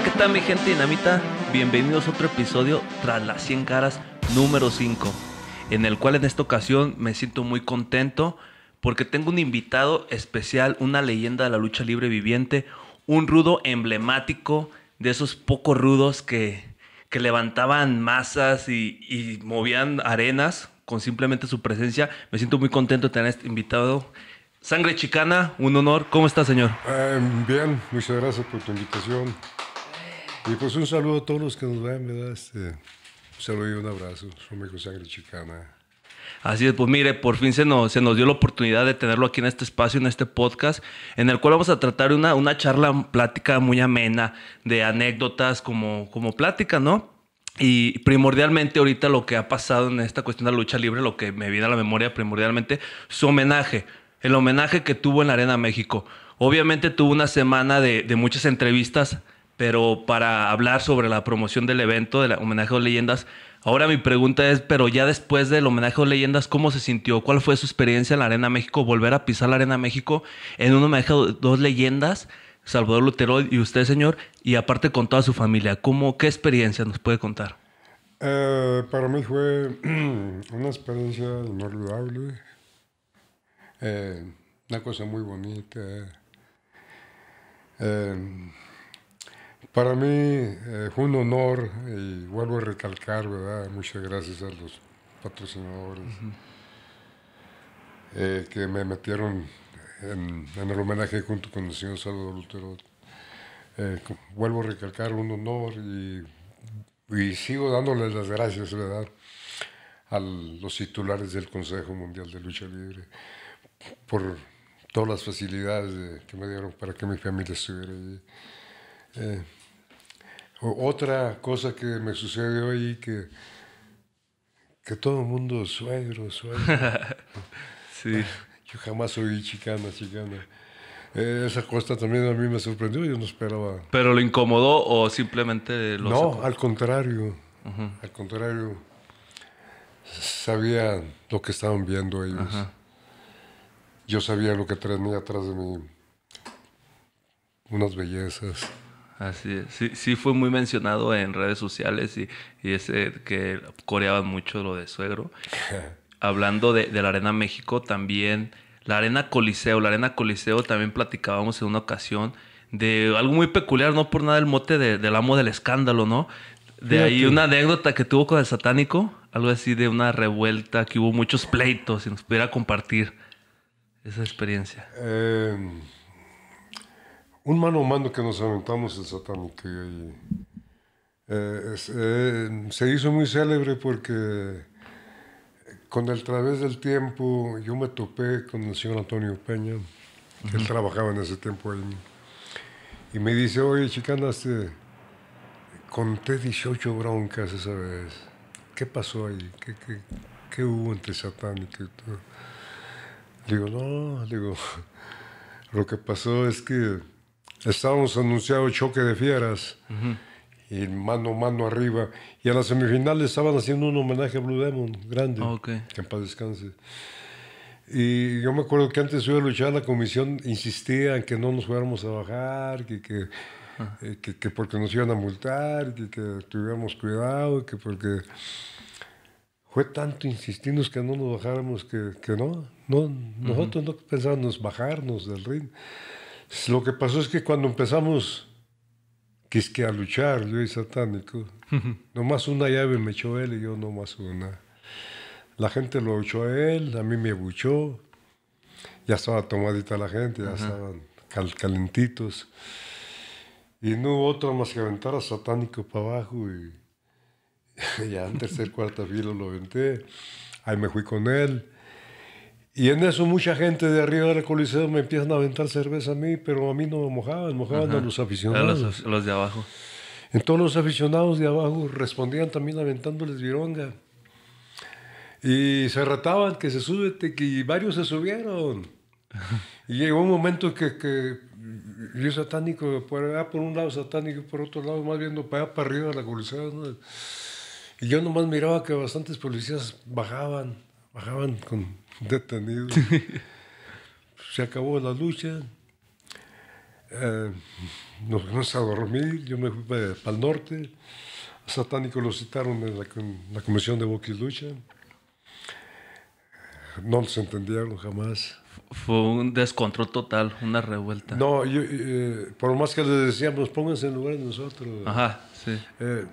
Hola, ¿qué tal mi gente dinamita? Bienvenidos a otro episodio tras las 100 caras número 5, en el cual en esta ocasión me siento muy contento porque tengo un invitado especial, una leyenda de la lucha libre viviente, un rudo emblemático de esos pocos rudos que, que levantaban masas y, movían arenas con simplemente su presencia. Me siento muy contento de tener este invitado. Sangre Chicana, un honor. ¿Cómo está, señor? Eh, bien, muchas gracias por tu invitación. Y pues un saludo a todos los que nos ven, ¿verdad? Este, un saludo y un abrazo. Somos Sangre Chicana. Así es, pues mire, por fin se nos, se nos dio la oportunidad de tenerlo aquí en este espacio, en este podcast, en el cual vamos a tratar una, una charla, plática muy amena, de anécdotas como, como plática, ¿no? Y primordialmente ahorita lo que ha pasado en esta cuestión de la lucha libre, lo que me viene a la memoria primordialmente, su homenaje, el homenaje que tuvo en la Arena México. Obviamente tuvo una semana de, de muchas entrevistas pero para hablar sobre la promoción del evento, del homenaje a leyendas. Ahora mi pregunta es, pero ya después del homenaje a leyendas, ¿cómo se sintió? ¿Cuál fue su experiencia en la Arena México? Volver a pisar la Arena México en un homenaje a dos leyendas, Salvador Lutero y usted, señor, y aparte con toda su familia. ¿Cómo, ¿Qué experiencia nos puede contar? Eh, para mí fue una experiencia inolvidable, eh, una cosa muy bonita. Eh, para mí eh, fue un honor y vuelvo a recalcar, ¿verdad? Muchas gracias a los patrocinadores eh, que me metieron en, el homenaje junto con el señor Salvador Lutero. Eh, vuelvo a recalcar, un honor y, y sigo dándoles las gracias, ¿verdad? A los titulares del Consejo Mundial de Lucha Libre por todas las facilidades que me dieron para que mi familia estuviera allí. Otra cosa que me sucedió ahí que, que todo el mundo suegro, suegro. sí. Yo jamás soy chicana, chicana. Eh, esa cosa también a mí me sorprendió, yo no esperaba. ¿Pero lo incomodó o simplemente lo.? No, al contrario. Al contrario. Sabía lo que estaban viendo ellos. Yo sabía lo que tenía atrás de mí. Unas bellezas. Así es. Sí, sí fue muy mencionado en redes sociales y, ese que coreaban mucho lo de suegro. Hablando de, la Arena México, también la Arena Coliseo. La Arena Coliseo también platicábamos en una ocasión de algo muy peculiar, no por nada el mote de, del amo del escándalo, ¿no? De ahí una anécdota que tuvo con el satánico, algo así de una revuelta, que hubo muchos pleitos, si nos pudiera compartir esa experiencia. Eh un mano a mano que nos aventamos el satánico. Y, eh, eh, se hizo muy célebre porque con el través del tiempo yo me topé con el señor Antonio Peña, que él trabajaba en ese tiempo ahí. Y me dice, oye, chicanaste, conté 18 broncas esa vez. ¿Qué pasó ahí? ¿Qué, qué, qué hubo entre satánico y todo? Le digo, no, le digo, lo que pasó es que estábamos anunciado choque de fieras y mano mano arriba. Y a la semifinal estaban haciendo un homenaje a Blue Demon, grande, que en paz descanse. Y yo me acuerdo que antes de luchar, la comisión insistía en que no nos fuéramos a bajar, ah. eh, que, que, porque nos iban a multar, que, que tuviéramos cuidado, que porque fue tanto insistirnos que no nos bajáramos que, no, no nosotros no pensábamos bajarnos del ring. Lo que pasó es que cuando empezamos que a luchar, yo y satánico, nomás una llave me echó él y yo nomás una. La gente lo echó a él, a mí me buchó, ya estaba tomadita la gente, ya estaban calentitos. Y no hubo otra más que aventar a satánico para abajo y ya en tercer, cuarta fila lo aventé. Ahí me fui con él. Y en eso mucha gente de arriba del coliseo me empiezan a aventar cerveza a mí, pero a mí no me mojaban, mojaban a los aficionados. A los, de abajo. Entonces los aficionados de abajo respondían también aventándoles vironga. Y se retaban que se sube, que varios se subieron. y llegó un momento que, que yo satánico, por, ah, por un lado satánico, por otro lado más viendo para para arriba de la coliseo. Y yo nomás miraba que bastantes policías bajaban, bajaban con Detenido. Se acabó la lucha, eh, nos fuimos a dormir, yo me fui para, el norte, Satánico lo citaron en la, comisión de Lucha. no nos entendieron jamás. Fue un descontrol total, una revuelta. No, eh, por más que les decíamos, pónganse en lugar de nosotros. Eh,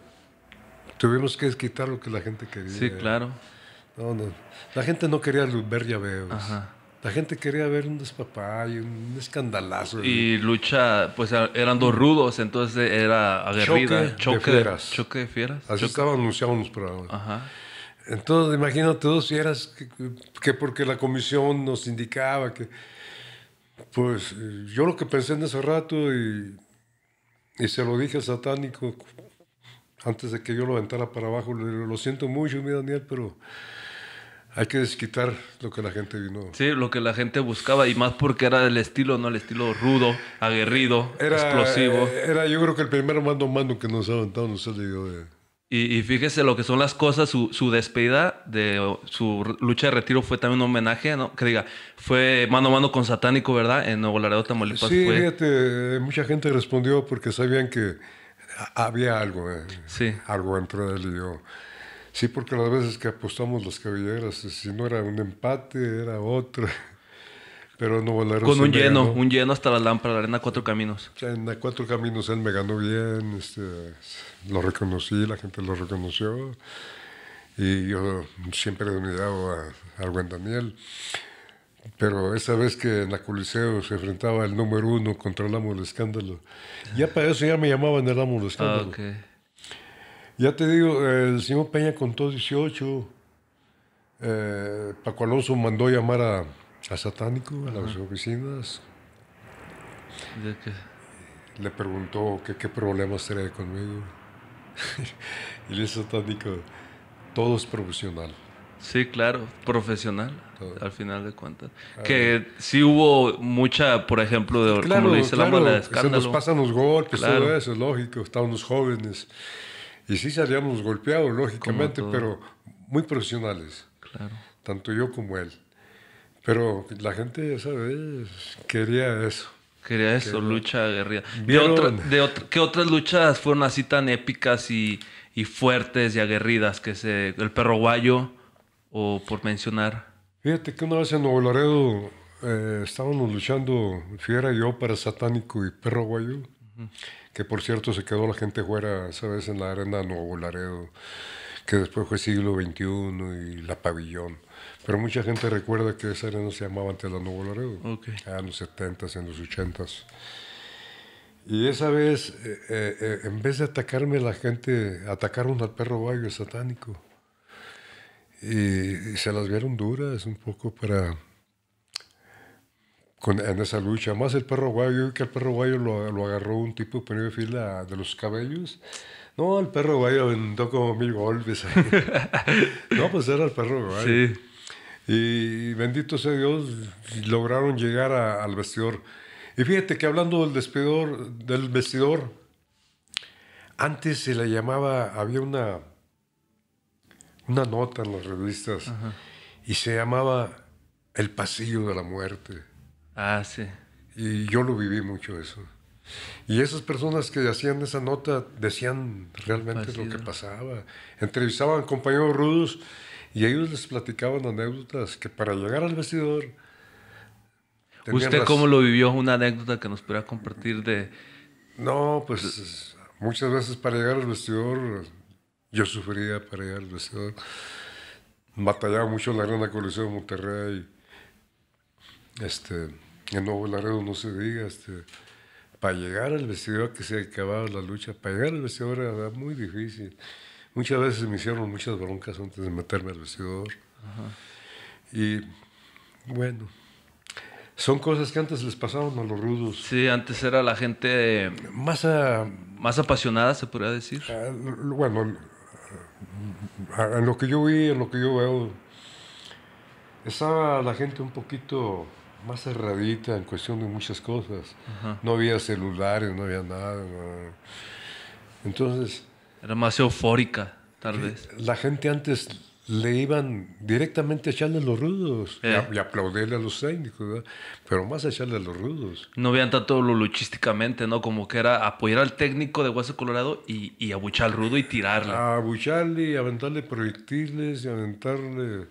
tuvimos que quitar lo que la gente quería. Sí, claro. No, no. La gente no quería ver llaveos. Ajá. La gente quería ver un despapay, un escandalazo. Y lucha, pues eran dos rudos, entonces era aguerrida. Choque, de fieras. Choque fieras. Así choque. estaban los programas. Entonces, imagínate dos fieras que, porque la comisión nos indicaba que. Pues yo lo que pensé en ese rato y, y se lo dije satánico antes de que yo lo aventara para abajo. lo siento mucho, mi Daniel, pero hay que desquitar lo que la gente vino. Sí, lo que la gente buscaba y más porque era del estilo, ¿no? El estilo rudo, aguerrido, explosivo. Eh, era yo creo que el primer a mano que nos aventaron ha de... Eh. y, y, fíjese lo que son las cosas, su, su, despedida de su lucha de retiro fue también un homenaje, ¿no? Que diga, fue mano a mano con Satánico, ¿verdad? En Nuevo Laredo, Tamaulipas. Sí, fíjate, mucha gente respondió porque sabían que había algo, eh, sí. algo entre del y Sí, porque las veces que apostamos las caballeras, eh, si no era un empate, era otro. Pero no volaron. Con un lleno, un lleno hasta la lámpara, de arena cuatro caminos. En cuatro caminos él me ganó bien, este, lo reconocí, la gente lo reconoció. Y yo siempre he admirado al buen Daniel. Pero esa vez que en la Coliseo se enfrentaba el número uno contra el amo del escándalo, ya para eso ya me llamaban el amo del ah, escándalo. Ah, okay. Ya te digo, eh, el señor Peña contó 18. Eh, Paco Alonso mandó llamar a, a Satánico a las oficinas. ¿De qué? Le preguntó que, qué problemas tenía conmigo. y le dice Satánico, todo es profesional. Sí, claro, profesional, al final de cuentas. Ah, que sí hubo mucha, por ejemplo, de, claro, como le dice claro, la mala, escándalo. Se nos pasan los golpes, todo eso, es lógico, estábamos jóvenes. Y sí salíamos golpeados, lógicamente, pero muy profesionales. Claro. Tanto yo como él. Pero la gente, ya sabes, quería eso. Quería eso, lucha aguerrida. ¿De, otra, de otra, ¿Qué otras luchas fueron así tan épicas y, y fuertes y aguerridas que se, el perro guayo o por mencionar? Fíjate que una vez en Nuevo Laredo eh, estábamos luchando Fiera y yo para Satánico y Perro Guayo que por cierto se quedó la gente fuera, esa vez En la arena Nuevo Laredo, que después fue siglo XXI y la pabellón. Pero mucha gente recuerda que esa arena se llamaba antes la Nuevo Laredo, ah, en los 70s, en los 80s. Y esa vez, eh, eh, eh, en vez de atacarme la gente, atacaron al perro bayo satánico. y se las vieron duras un poco para en esa lucha. Más el perro guayo, que el perro guayo lo, agarró un tipo de fila de los cabellos. No, el perro guayo aventó como mil golpes. no, pues era el perro guayo. Sí. Y, bendito sea Dios, lograron llegar al vestidor. Y fíjate que hablando del despedor, del vestidor, antes se le llamaba, había una, una nota en las revistas y se llamaba El Pasillo de la Muerte. Ah, sí. Y yo lo viví mucho eso. Y esas personas que hacían esa nota decían realmente lo que pasaba. Entrevistaban compañeros rudos y ellos les platicaban anécdotas que para llegar al vestidor... ¿Usted cómo lo vivió? Una anécdota que nos pudiera compartir de... No, pues muchas veces para llegar al vestidor, yo sufría para llegar al vestidor. Batallaba mucho la gran colección de Monterrey. Este, en Nuevo Laredo no se diga, este, para llegar al vestidor que se acababa la lucha, para llegar al vestidor era muy difícil. Muchas veces me hicieron muchas broncas antes de meterme al vestidor. Y bueno, son cosas que antes les pasaban a los rudos. Sí, antes era la gente más, más apasionada, se podría decir. Ah, bueno, en lo que yo vi, en lo que yo veo, estaba la gente un poquito más cerradita en cuestión de muchas cosas. No había celulares, no había nada. Entonces... Era más eufórica, tal vez. La gente antes le iban directamente a echarle los rudos y, eh. aplaudirle a los técnicos, pero más a echarle a los rudos. No veían tanto lo luchísticamente, ¿no? Como que era apoyar al técnico de Hueso Colorado y, abuchar al rudo y tirarle. A abucharle y aventarle proyectiles y aventarle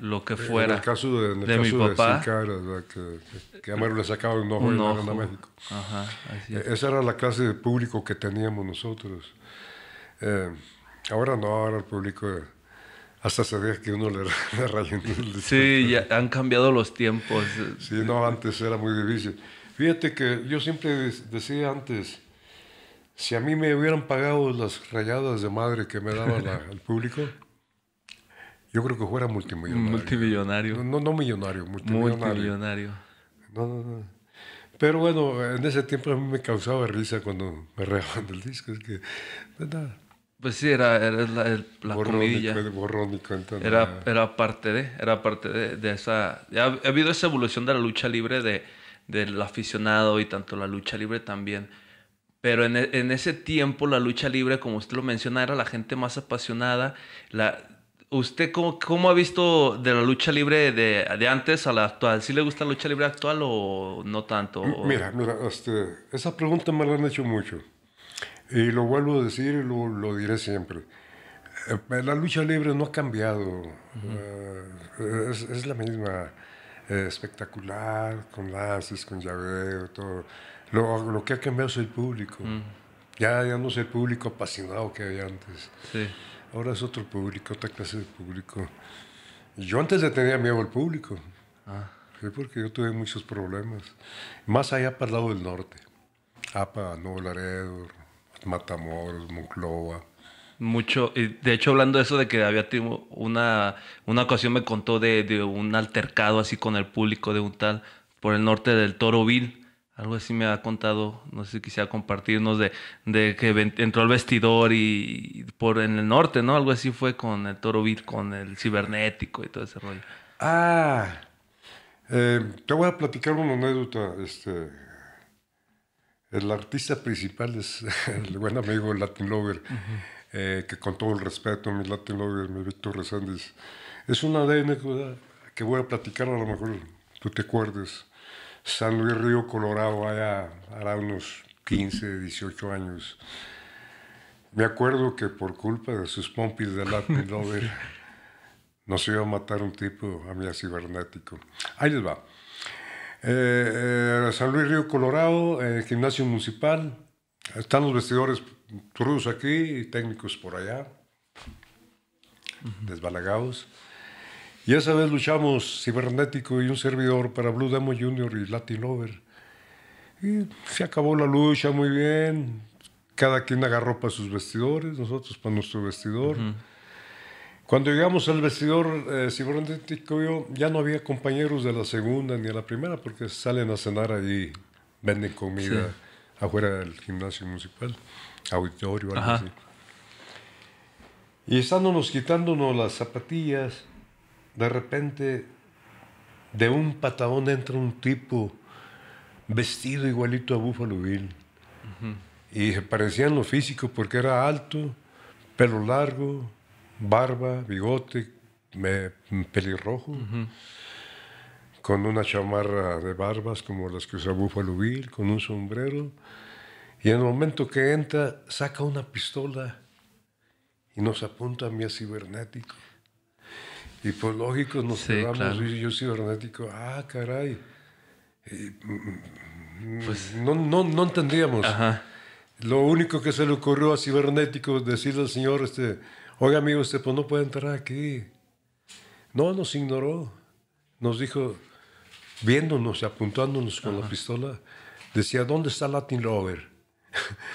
lo que fuera. En el caso de, en mi papá. que, que, Mero le sacaba un ojo, un ojo. México. E, esa era la clase de público que teníamos nosotros. Eh, ahora no, ahora el público eh, hasta se ve que uno le, le Sí, ya han cambiado los tiempos. Sí, no, antes era muy difícil. Fíjate que yo siempre decía antes, si a mí me hubieran pagado las rayadas de madre que me daba la, el público, Yo creo que fuera multimillonario. Multimillonario. No, no, millonario, multimillonario. Multimillonario. No, no, no. Pero bueno, en ese tiempo a mí me causaba risa cuando me regaban el disco. Es que, nada. Pues sí, era, la, la comidilla. era, era parte de, era parte de, de esa... Ha, habido esa evolución de la lucha libre de, del aficionado y tanto la lucha libre también. Pero en, en, ese tiempo la lucha libre, como usted lo menciona, era la gente más apasionada. La, ¿Usted cómo, ha visto de la lucha libre de, de, antes a la actual? ¿Sí le gusta la lucha libre actual o no tanto? Mira, mira, este, esa pregunta me la han hecho mucho. Y lo vuelvo a decir y lo, diré siempre. Eh, la lucha libre no ha cambiado. Eh, es, la misma. Eh, espectacular, con lances, con llaveo, todo. Lo, que ha cambiado es el público. Mm. ya, ya no es el público apasionado que había antes. Sí ahora es otro público, otra clase de público. Yo antes le tenía miedo al público, ah. porque yo tuve muchos problemas. Más allá para el lado del norte, APA, Nuevo Laredo, Matamoros, Monclova. Mucho, de hecho hablando de eso de que había una, una ocasión me contó de, un altercado así con el público de un tal por el norte del Toro Vil algo así me ha contado, no sé si quisiera compartirnos, de, que entró al vestidor y, por en el norte, ¿no? Algo así fue con el Toro Beat, con el cibernético y todo ese rollo. Ah, eh, te voy a platicar una anécdota. Este, el artista principal es el buen amigo Latin Lover, eh, que con todo el respeto, mi Latin Lover, mi Víctor Rezández. es una anécdota que voy a platicar, a lo mejor tú te acuerdes. San Luis Río Colorado, allá hará unos 15, 18 años. Me acuerdo que por culpa de sus pompis de Latin Lover nos iba a matar un tipo a mí a cibernético. Ahí les va. Eh, eh, San Luis Río Colorado, eh, gimnasio municipal. Están los vestidores turdos aquí y técnicos por allá, desbalagados. Y esa vez luchamos Cibernético y un servidor para Blue Demon Junior y Latin Lover. Y se acabó la lucha muy bien. Cada quien agarró para sus vestidores, nosotros para nuestro vestidor. Cuando llegamos al vestidor eh, cibernético, yo, ya no había compañeros de la segunda ni de la primera porque salen a cenar allí, venden comida afuera del gimnasio municipal, auditorio, algo así. Y estándonos quitándonos las zapatillas, de repente de un pataón entra un tipo vestido igualito a Buffalo Bill. Y se en lo físico porque era alto, pelo largo, barba, bigote, pelirrojo, con una chamarra de barbas como las que usa Buffalo Bill, con un sombrero. Y en el momento que entra, saca una pistola y nos apunta a mí a cibernético. Y pues lógico, nos quedamos y yo cibernético, ah, caray. Mm, pues, no, no, no entendíamos. Lo único que se le ocurrió a cibernético decirle al señor, este, oiga amigo, este, pues no puede entrar aquí. No, nos ignoró. Nos dijo, viéndonos, apuntándonos con la pistola, decía, ¿dónde está Latin Lover?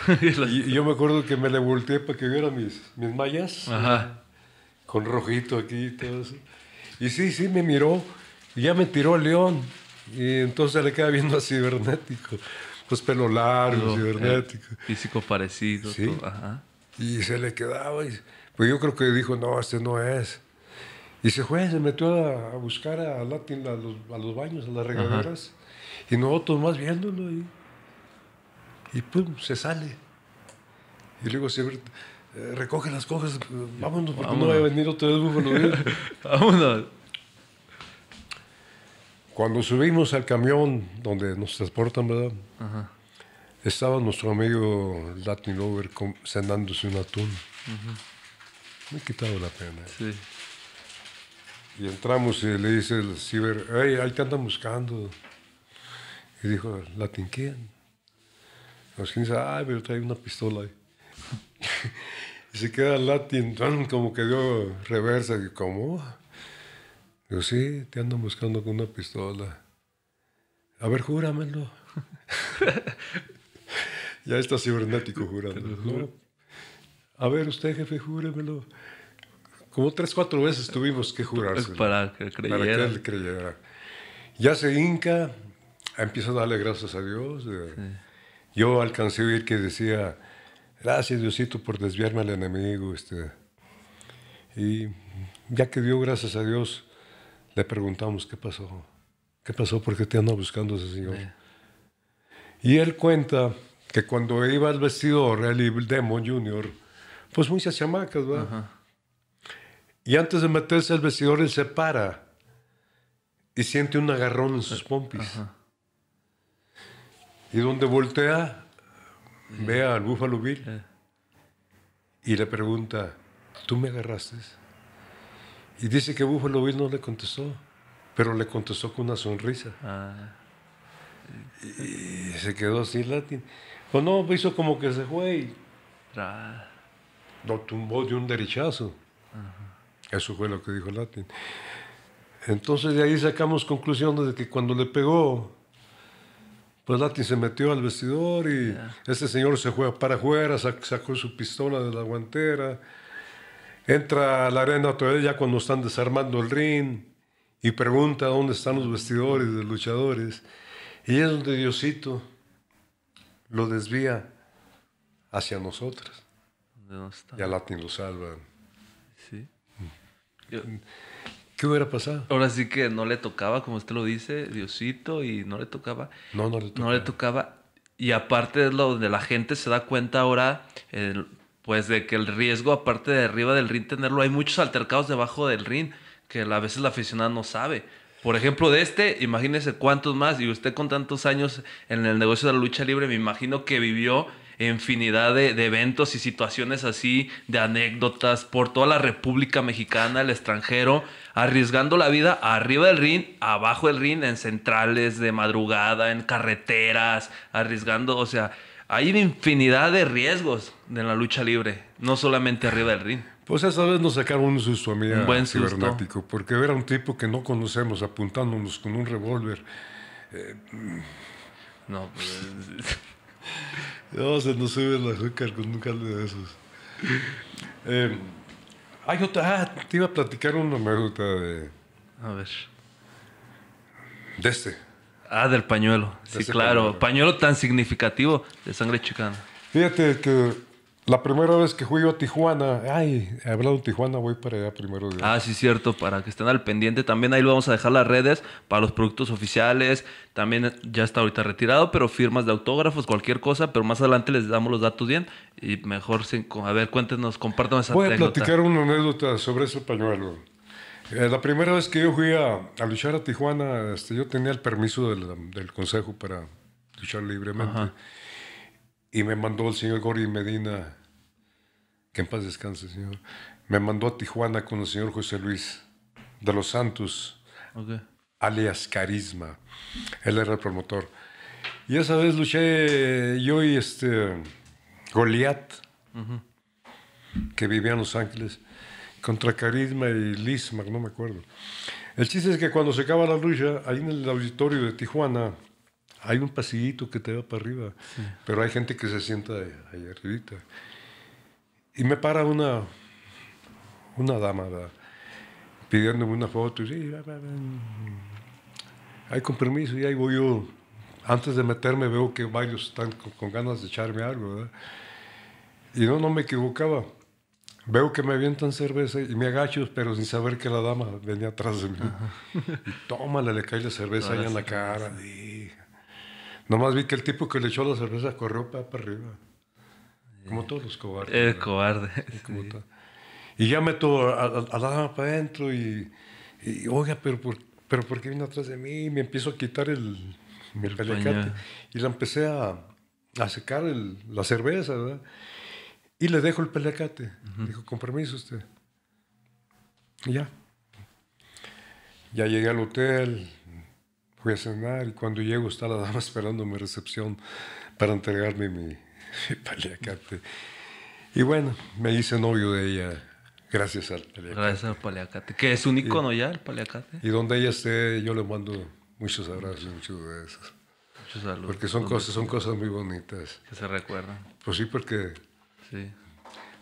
y, yo me acuerdo que me le volteé para que viera mis, mis mallas. Ajá con rojito aquí y todo eso. Y sí, sí, me miró y ya me tiró el león. Y entonces le queda viendo a cibernético. Pues pelo largo, eh, cibernético. Físico parecido. Sí. Ajá. Y se le quedaba. pues yo creo que dijo, no, este no es. Y se fue, se metió a, buscar a Latin, a los, a los, baños, a las regaderas. y Y nosotros más viéndolo. Y, y pum, se sale. Y luego, se... Eh, recoge las cosas, eh, vámonos, porque no voy a venir otra vez vámonos. Cuando subimos al camión donde nos transportan, ¿verdad? Estaba nuestro amigo Latin Lover cenándose un atún. Me quitaba quitado la pena. Y entramos y le dice el ciber, hey, ahí te andan buscando. Y dijo, ¿Latin quién? Los dice, ay, pero trae una pistola ahí. y se queda latin, como que dio reversa. Y, como Digo, sí, te ando buscando con una pistola. A ver, júramelo. ya está cibernético jurando. A ver, usted, jefe, júremelo. Como tres, cuatro veces tuvimos que pues, jurarse. Para que él creyera. Ya se hinca, empieza a darle gracias a Dios. Eh. Yo alcancé a oír que decía, Gracias, Diosito, por desviarme al enemigo. Este. Y ya que dio gracias a Dios, le preguntamos qué pasó. ¿Qué pasó? ¿Por qué te anda buscando ese señor? Y él cuenta que cuando iba al vestidor, él y Demon Junior, pues muchas chamacas, ¿verdad? Y antes de meterse al vestidor, él se para y siente un agarrón en sus pompis. Y donde voltea, ve al Buffalo Bill y le pregunta, ¿tú me agarraste? Y dice que Buffalo Bill no le contestó, pero le contestó con una sonrisa. Ah. Y se quedó así latín. O no, hizo como que se fue y lo tumbó de un derechazo. Eso fue lo que dijo Latin. Entonces de ahí sacamos conclusiones de que cuando le pegó pues Latin se metió al vestidor y este señor se fue para afuera, sacó su pistola de la guantera. Entra a la arena todavía ya cuando están desarmando el ring y pregunta dónde están los vestidores de luchadores. Y es donde Diosito lo desvía hacia nosotros. y a Latin lo salva. Sí. Mm. Mm. ¿Qué hubiera pasado? Ahora sí que no le tocaba, como usted lo dice, Diosito, y no le tocaba. No, no le tocaba. No le tocaba. Y aparte es lo donde la gente se da cuenta ahora, pues de que el riesgo, aparte de arriba del ring tenerlo, hay muchos altercados debajo del ring que a veces la aficionada no sabe. Por ejemplo, de este, imagínese cuántos más, y usted con tantos años en el negocio de la lucha libre, me imagino que vivió infinidad de, eventos y situaciones así, de anécdotas por toda la República Mexicana, el extranjero, arriesgando la vida arriba del ring, abajo del ring, en centrales de madrugada, en carreteras, arriesgando, o sea, hay infinidad de riesgos en la lucha libre, no solamente arriba del ring. Pues esa vez nos sacaron un susto a porque ver a un tipo que no conocemos apuntándonos con un revólver. Eh, mm. no, pues, No, se nos sube la azúcar con un caldo de esos. Eh, te iba a platicar una anécdota de. A ver. De este. Ah, del pañuelo. sí, este claro. Pañuelo. pañuelo tan significativo de sangre chicana. Fíjate que la primera vez que fui yo a Tijuana, ay, he hablado de Tijuana, voy para allá primero. Ah, sí, cierto, para que estén al pendiente. También ahí lo vamos a dejar las redes para los productos oficiales. También ya está ahorita retirado, pero firmas de autógrafos, cualquier cosa. Pero más adelante les damos los datos bien y mejor, a ver, cuéntenos, compartan esa Voy a platicar una anécdota sobre ese pañuelo. Eh, la primera vez que yo fui a, luchar a Tijuana, este, yo tenía el permiso del, consejo para luchar libremente. Y me mandó el señor Gori Medina que en paz descanse, Señor, me mandó a Tijuana con el señor José Luis de los Santos, alias Carisma. Él era el promotor. Y esa vez luché yo y este Goliat, que vivía en Los Ángeles, contra Carisma y Lisma, no me acuerdo. El chiste es que cuando se acaba la lucha, ahí en el auditorio de Tijuana, hay un pasillito que te va para arriba, pero hay gente que se sienta ahí, ahí arribita. Y me para una, una dama, pidiéndome una foto. Y, sí, hay compromiso y ahí voy yo. Antes de meterme veo que varios están con, ganas de echarme algo, Y no, no me equivocaba. Veo que me avientan cerveza y me agacho, pero sin saber que la dama venía atrás de mí. tómala, le cae la cerveza allá en la cara. Nomás vi que el tipo que le echó la cerveza corrió para arriba. Como todos los cobardes. El cobarde. Y ya meto a, la dama para adentro y, oiga, pero por, pero ¿por qué vino atrás de mí? Y me empiezo a quitar el, el, y la empecé a, a secar la cerveza, ¿verdad? Y le dejo el pelacate. Dijo, con permiso usted. Y ya. Ya llegué al hotel, fui a cenar y cuando llego está la dama esperando mi recepción para entregarme mi, Paliacate. Y bueno, me hice novio de ella gracias al Paliacate. Gracias al Paliacate, que es un icono ya el Paliacate. Y donde ella esté, yo le mando muchos abrazos, muchos besos. Muchos saludos. Porque son cosas, son cosas muy bonitas. Que se recuerdan. Pues sí, porque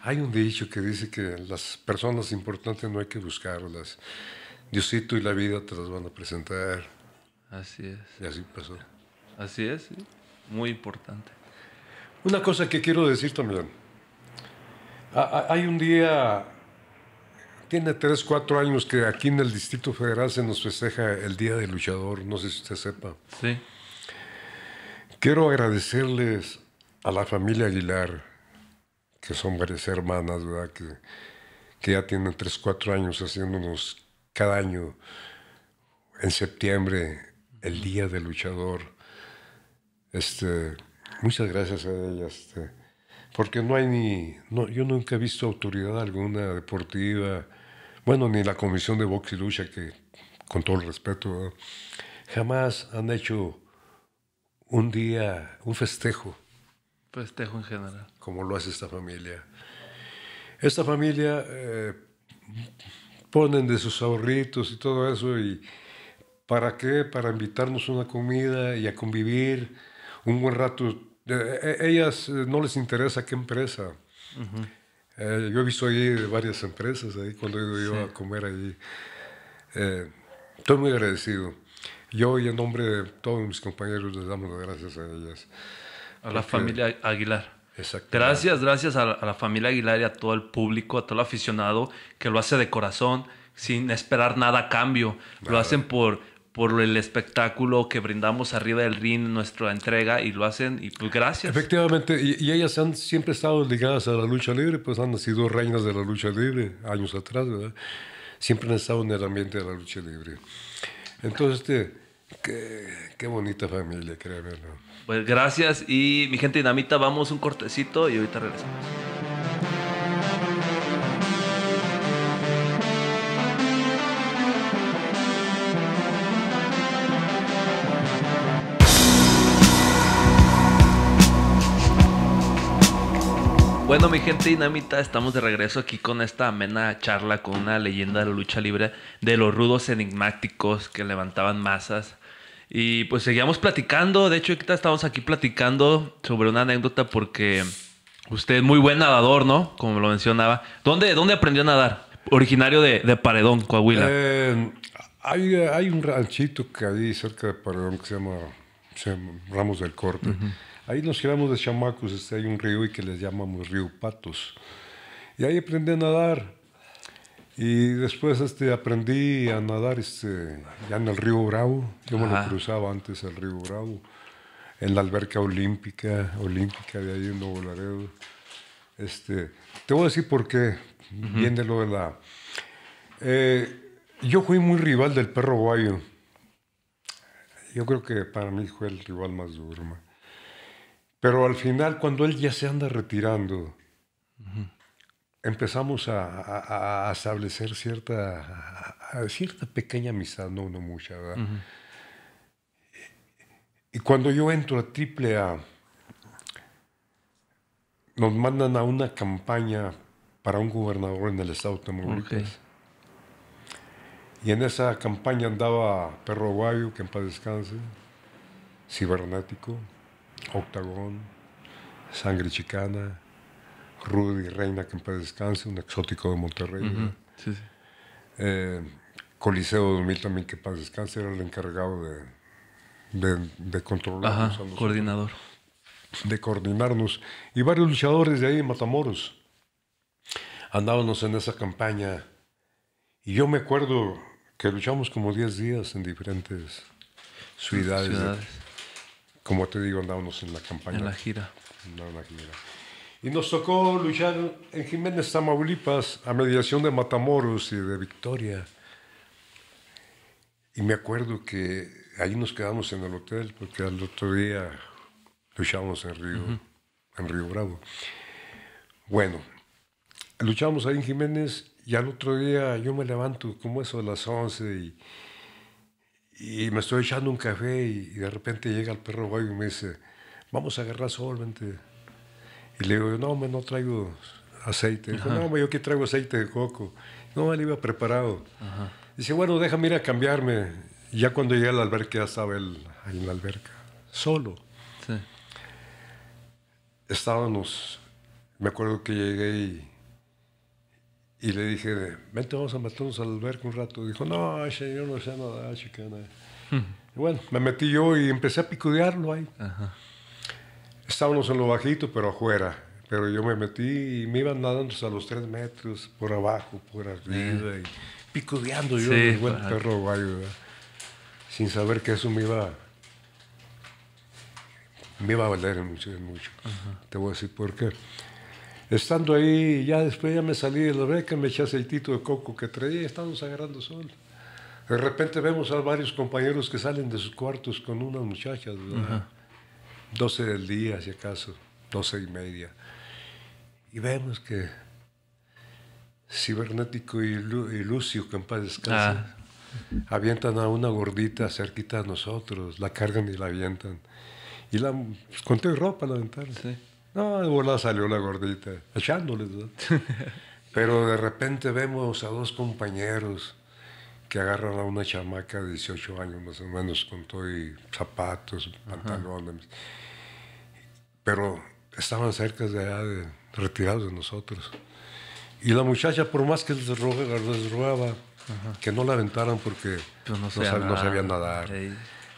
hay un dicho que dice que las personas importantes no hay que buscarlas. Diosito y la vida te las van a presentar. Así es. Y así pasó. Así es, sí. muy importante. Una cosa que quiero decir también. Hay un día, tiene tres, cuatro años que aquí en el Distrito Federal se nos festeja el Día del Luchador, no sé si usted sepa. Sí. Quiero agradecerles a la familia Aguilar, que son varias hermanas, ¿verdad? Que, que ya tienen tres, cuatro años haciéndonos cada año en septiembre el Día del Luchador. Este, Muchas gracias a ellas este, porque no hay ni. yo nunca he visto autoridad alguna deportiva, bueno, ni la Comisión de Box y Lucha, que con todo el respeto, jamás han hecho un día, un festejo. Festejo en general. Como lo hace esta familia. Esta familia eh, ponen de sus ahorritos y todo eso, y ¿para qué? Para invitarnos a una comida y a convivir un buen rato. E, e, ellas eh, no les interesa qué empresa. Eh, yo he visto ahí varias empresas, ahí cuando he ido a comer ahí eh, estoy muy agradecido. Yo y en nombre de todos mis compañeros les damos las gracias a ellas. A la familia Aguilar. Exacto. Gracias, gracias a, la familia Aguilar y a todo el público, a todo el aficionado que lo hace de corazón, sin esperar nada a cambio. Lo hacen por por el espectáculo que brindamos arriba del ring, nuestra entrega, y lo hacen, y pues gracias. Efectivamente, y, ellas han siempre estado ligadas a la lucha libre, pues han sido reinas de la lucha libre años atrás, ¿verdad? Siempre han estado en el ambiente de la lucha libre. Entonces, este, qué, qué bonita familia, créanme. Pues gracias, y mi gente dinamita, vamos un cortecito y ahorita regresamos. Bueno, mi gente dinamita, estamos de regreso aquí con esta amena charla con una leyenda de la lucha libre, de los rudos enigmáticos que levantaban masas. Y pues seguíamos platicando, de hecho estamos aquí platicando sobre una anécdota porque usted es muy buen nadador, ¿no? Como lo mencionaba. ¿Dónde, dónde aprendió a nadar? Originario de, Paredón, Coahuila. Eh, eh, hay, un ranchito que hay cerca de Paredón que se llama, Ramos del Corte. Ahí nos quedamos de chamacos, este, hay un río y que les llamamos Río Patos. Y ahí aprendí a nadar. Y después este, aprendí a nadar este, ya en el río Bravo. Yo me lo cruzaba antes el río Bravo, en la alberca olímpica, olímpica de ahí en Nuevo Laredo. Este, te voy a decir por qué viene lo de la... Eh, yo fui muy rival del perro guayo. Yo creo que para mí fue el rival más duro. Pero al final, cuando él ya se anda retirando, empezamos a, establecer cierta, cierta pequeña amistad, no mucha, Y cuando yo entro a Triple A, nos mandan a una campaña para un gobernador en el estado de Tamaulipas. Y en esa campaña andaba Perro Guayo, que en paz descanse, cibernético. Octagón, Sangre Chicana, Rudy Reina, que en paz descanse, un exótico de Monterrey. Eh, Coliseo 2000 también, que en paz descanse, era el encargado de, de, controlar. coordinador. De coordinarnos. Y varios luchadores de ahí, Matamoros, andábamos en esa campaña. Y yo me acuerdo que luchamos como 10 días en diferentes ciudades como te digo, andábamos en la campaña. En la gira. No, en la gira. Y nos tocó luchar en Jiménez, Tamaulipas, a mediación de Matamoros y de Victoria. Y me acuerdo que ahí nos quedamos en el hotel, porque al otro día luchábamos en Río, en Río Bravo. Bueno, luchábamos ahí en Jiménez y al otro día yo me levanto como eso a las 11 y y me estoy echando un café y, de repente llega el perro guayo y me dice, vamos a agarrar sol, vente. Y le digo, no, me no traigo aceite. Dijo, no, yo aquí traigo aceite de coco. No, él iba preparado. Dice, bueno, déjame ir a cambiarme. ya cuando llegué al alberca ya estaba él ahí en la alberca, solo. Sí. Estábamos, me acuerdo que llegué y y le dije, vente, vamos a meternos al alberca un rato. Dijo, no, yo no sé nada, chicana. bueno, me metí yo y empecé a picudearlo ahí. Estábamos en lo bajito, pero afuera. Pero yo me metí y me iban nadando hasta los tres metros, por abajo, por arriba, picudeando yo, sí, buen perro guayo, ¿verdad? sin saber que eso me iba, me iba a valer mucho, mucho. Te voy a decir por qué Estando ahí, ya después ya me salí de la beca, me el aceitito de coco que traía, estábamos agarrando sol. De repente vemos a varios compañeros que salen de sus cuartos con unas muchachas, 12 del día, si acaso, 12 y media. Y vemos que Cibernético y, Lucio, que en paz ah. avientan a una gordita cerquita a nosotros, la cargan y la avientan. Y la, pues, ropa la aventaron. Sí. No, de salió la gordita, echándoles. Pero de repente vemos a dos compañeros que agarran a una chamaca de 18 años más o menos, con todo y zapatos, pantalones. Pero estaban cerca de, allá retirados de nosotros. Y la muchacha, por más que les rogaba, les que no la aventaran porque pues no, sabían nadar.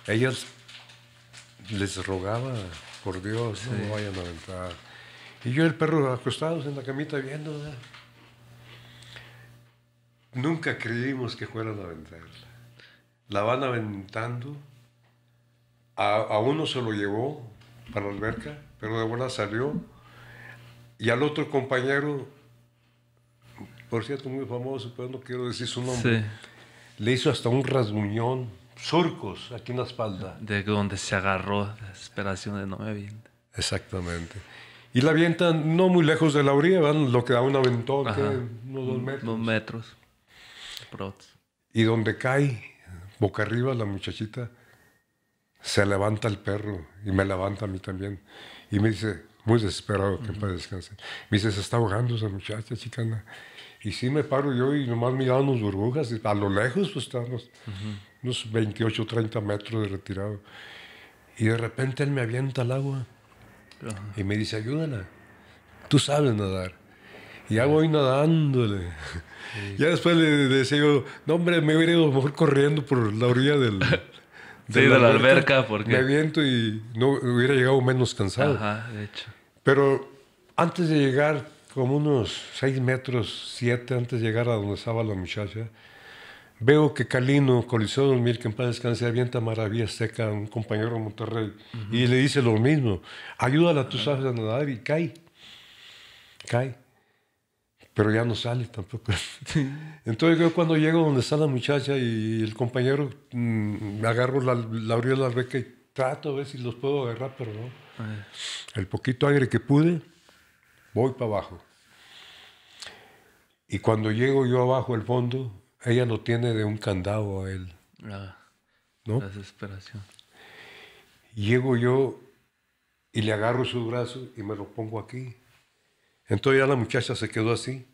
Ellos les rogaba por Dios, no vayan a aventar. Y yo el perro acostados en la camita viendo. Nunca creímos que fueran a aventarla. La van aventando. A, uno se lo llevó para la alberca, pero de buena salió. Y al otro compañero, por cierto, muy famoso, pero no quiero decir su nombre, le hizo hasta un rasguñón surcos aquí en la espalda. De donde se agarró la desesperación de no me viendo. Exactamente. Y la avientan no muy lejos de la orilla, lo que da un aventón, unos dos metros. Dos metros. Y donde cae, boca arriba, la muchachita, se levanta el perro y me levanta a mí también. Y me dice, muy desesperado, que uh -huh. descanse. Me dice, se está ahogando esa muchacha, chicana. Y sí me paro yo y nomás miraba unos burbujas y a lo lejos pues estamos unos 28, 30 metros de retirado. Y de repente él me avienta al agua y me dice, ayúdala, tú sabes nadar. Y ya voy nadándole. Ya después le decía no hombre, me hubiera ido mejor corriendo por la orilla del... de, la, la alberca, porque... Me aviento y no hubiera llegado menos cansado. Ajá, de hecho. Pero antes de llegar, como unos 6 metros, 7, antes de llegar a donde estaba la muchacha, Veo que Calino, Coliseo dormir que en paz descanse, avienta Maravilla Seca un compañero de Monterrey y le dice lo mismo. Ayúdala, tú sabes a nadar y cae. Cae. Pero ya no sale tampoco. Entonces yo cuando llego donde está la muchacha y el compañero, me mm, agarro la, la orilla de la beca y trato a ver si los puedo agarrar, pero no. El poquito aire que pude, voy para abajo. Y cuando llego yo abajo al fondo, ella no tiene de un candado a él. ¿no? La desesperación. Llego yo y le agarro su brazo y me lo pongo aquí. Entonces ya la muchacha se quedó así.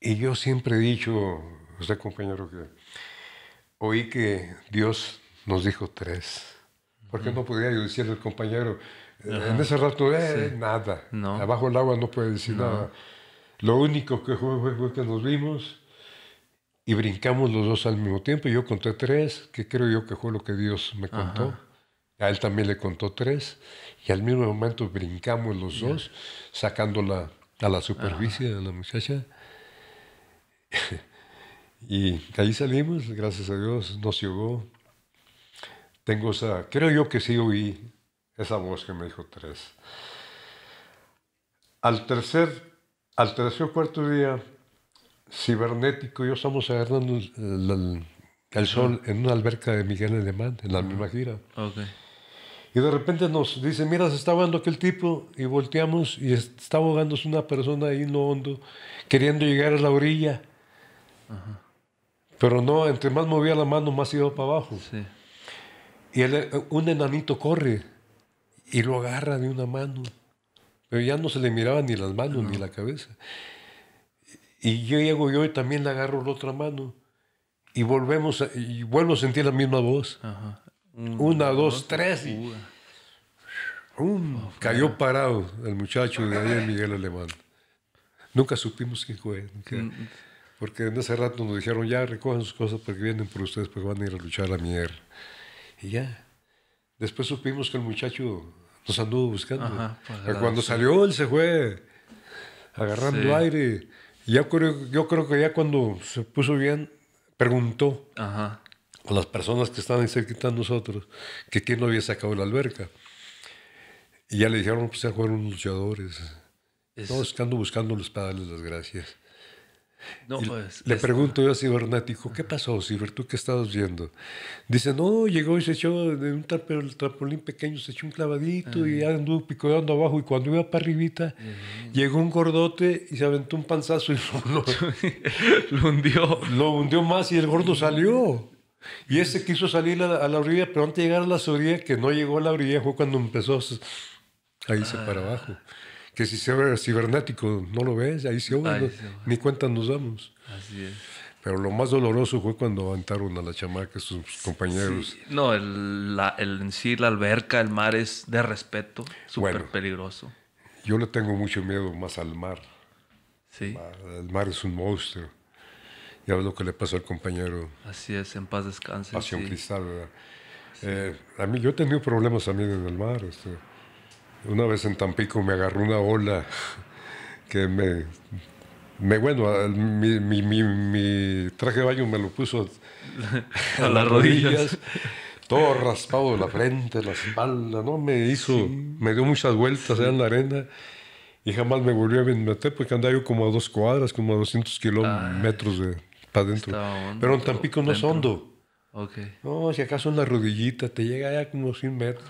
Y yo siempre he dicho, usted compañero, que oí que Dios nos dijo tres. Porque no podía yo decirle al compañero, en ese rato, eh, nada. Abajo el agua no puede decir nada. Lo único que fue, fue, que nos vimos y brincamos los dos al mismo tiempo. Yo conté tres, que creo yo que fue lo que Dios me contó. A él también le contó tres. Y al mismo momento brincamos los dos, sacándola a la superficie de la muchacha. y ahí salimos, gracias a Dios, nos llegó. Tengo esa, creo yo que sí oí esa voz que me dijo tres. Al tercer al tercer o cuarto día, Cibernético y yo estamos agarrando el, sol en una alberca de Miguel Alemán, en la misma gira. Y de repente nos dice, mira, se está ahogando aquel tipo, y volteamos y está ahogándose una persona ahí en lo hondo, queriendo llegar a la orilla. Pero no, entre más movía la mano, más iba para abajo. Y eh, un enanito corre y lo agarra de una mano pero ya no se le miraba ni las manos ni la cabeza. Y yo llego yo hoy también le agarro la otra mano y volvemos, y vuelvo a sentir la misma voz. Una, mm, dos, tres. Oh, cayó parado el muchacho de Miguel Alemán. Nunca supimos quién fue. Mm. Porque en ese rato nos dijeron, ya recojan sus cosas porque vienen por ustedes, porque van a ir a luchar a la mierda. Y ya. Después supimos que el muchacho nos anduvo buscando. cuando salió él se fue agarrando aire. Ya creo, yo creo que ya cuando se puso bien, preguntó a las personas que estaban cerquita de nosotros que quién lo había sacado la alberca. Y ya le dijeron, que pues, se fueron luchadores. todos No, buscando, buscando los padres, las gracias le pues, pregunto yo a Cibernético, ¿qué pasó, Ciber? ¿Tú qué estabas viendo? Dice, no, llegó y se echó de un trampolín pequeño, se echó un clavadito y ah. anduvo picoteando abajo. Y cuando iba para arribita, llegó un gordote y se aventó un panzazo y lo, hundió. Lo hundió más y el gordo salió. Y ese quiso salir a, la, orilla, pero antes de llegar a la orilla, que no llegó a la orilla, fue cuando empezó ahí se para ah. abajo que si se ve cibernético, no lo ves, ahí se oye, ni cuenta nos damos. Así es. Pero lo más doloroso fue cuando aventaron a la chamaca, sus compañeros. No, el, el, en sí, la alberca, el mar es de respeto, súper peligroso. Yo le tengo mucho miedo más al mar. Sí. El mar es un monstruo. Ya ves lo que le pasó al compañero. Así es, en paz descanse. Pasión Cristal, ¿verdad? Eh, a mí, yo he tenido problemas también en el mar. Este, una vez en Tampico me agarró una ola que me, me bueno, mi, traje de baño me lo puso a, las rodillas. todo raspado de la frente, la espalda, ¿no? Me hizo, me dio muchas vueltas allá en la arena y jamás me volvió a meter porque andaba yo como a dos cuadras, como a 200 kilómetros ah, de, para adentro. Pero en Tampico no es hondo. Okay. No, si acaso una rodillita, te llega ya como 100 metros.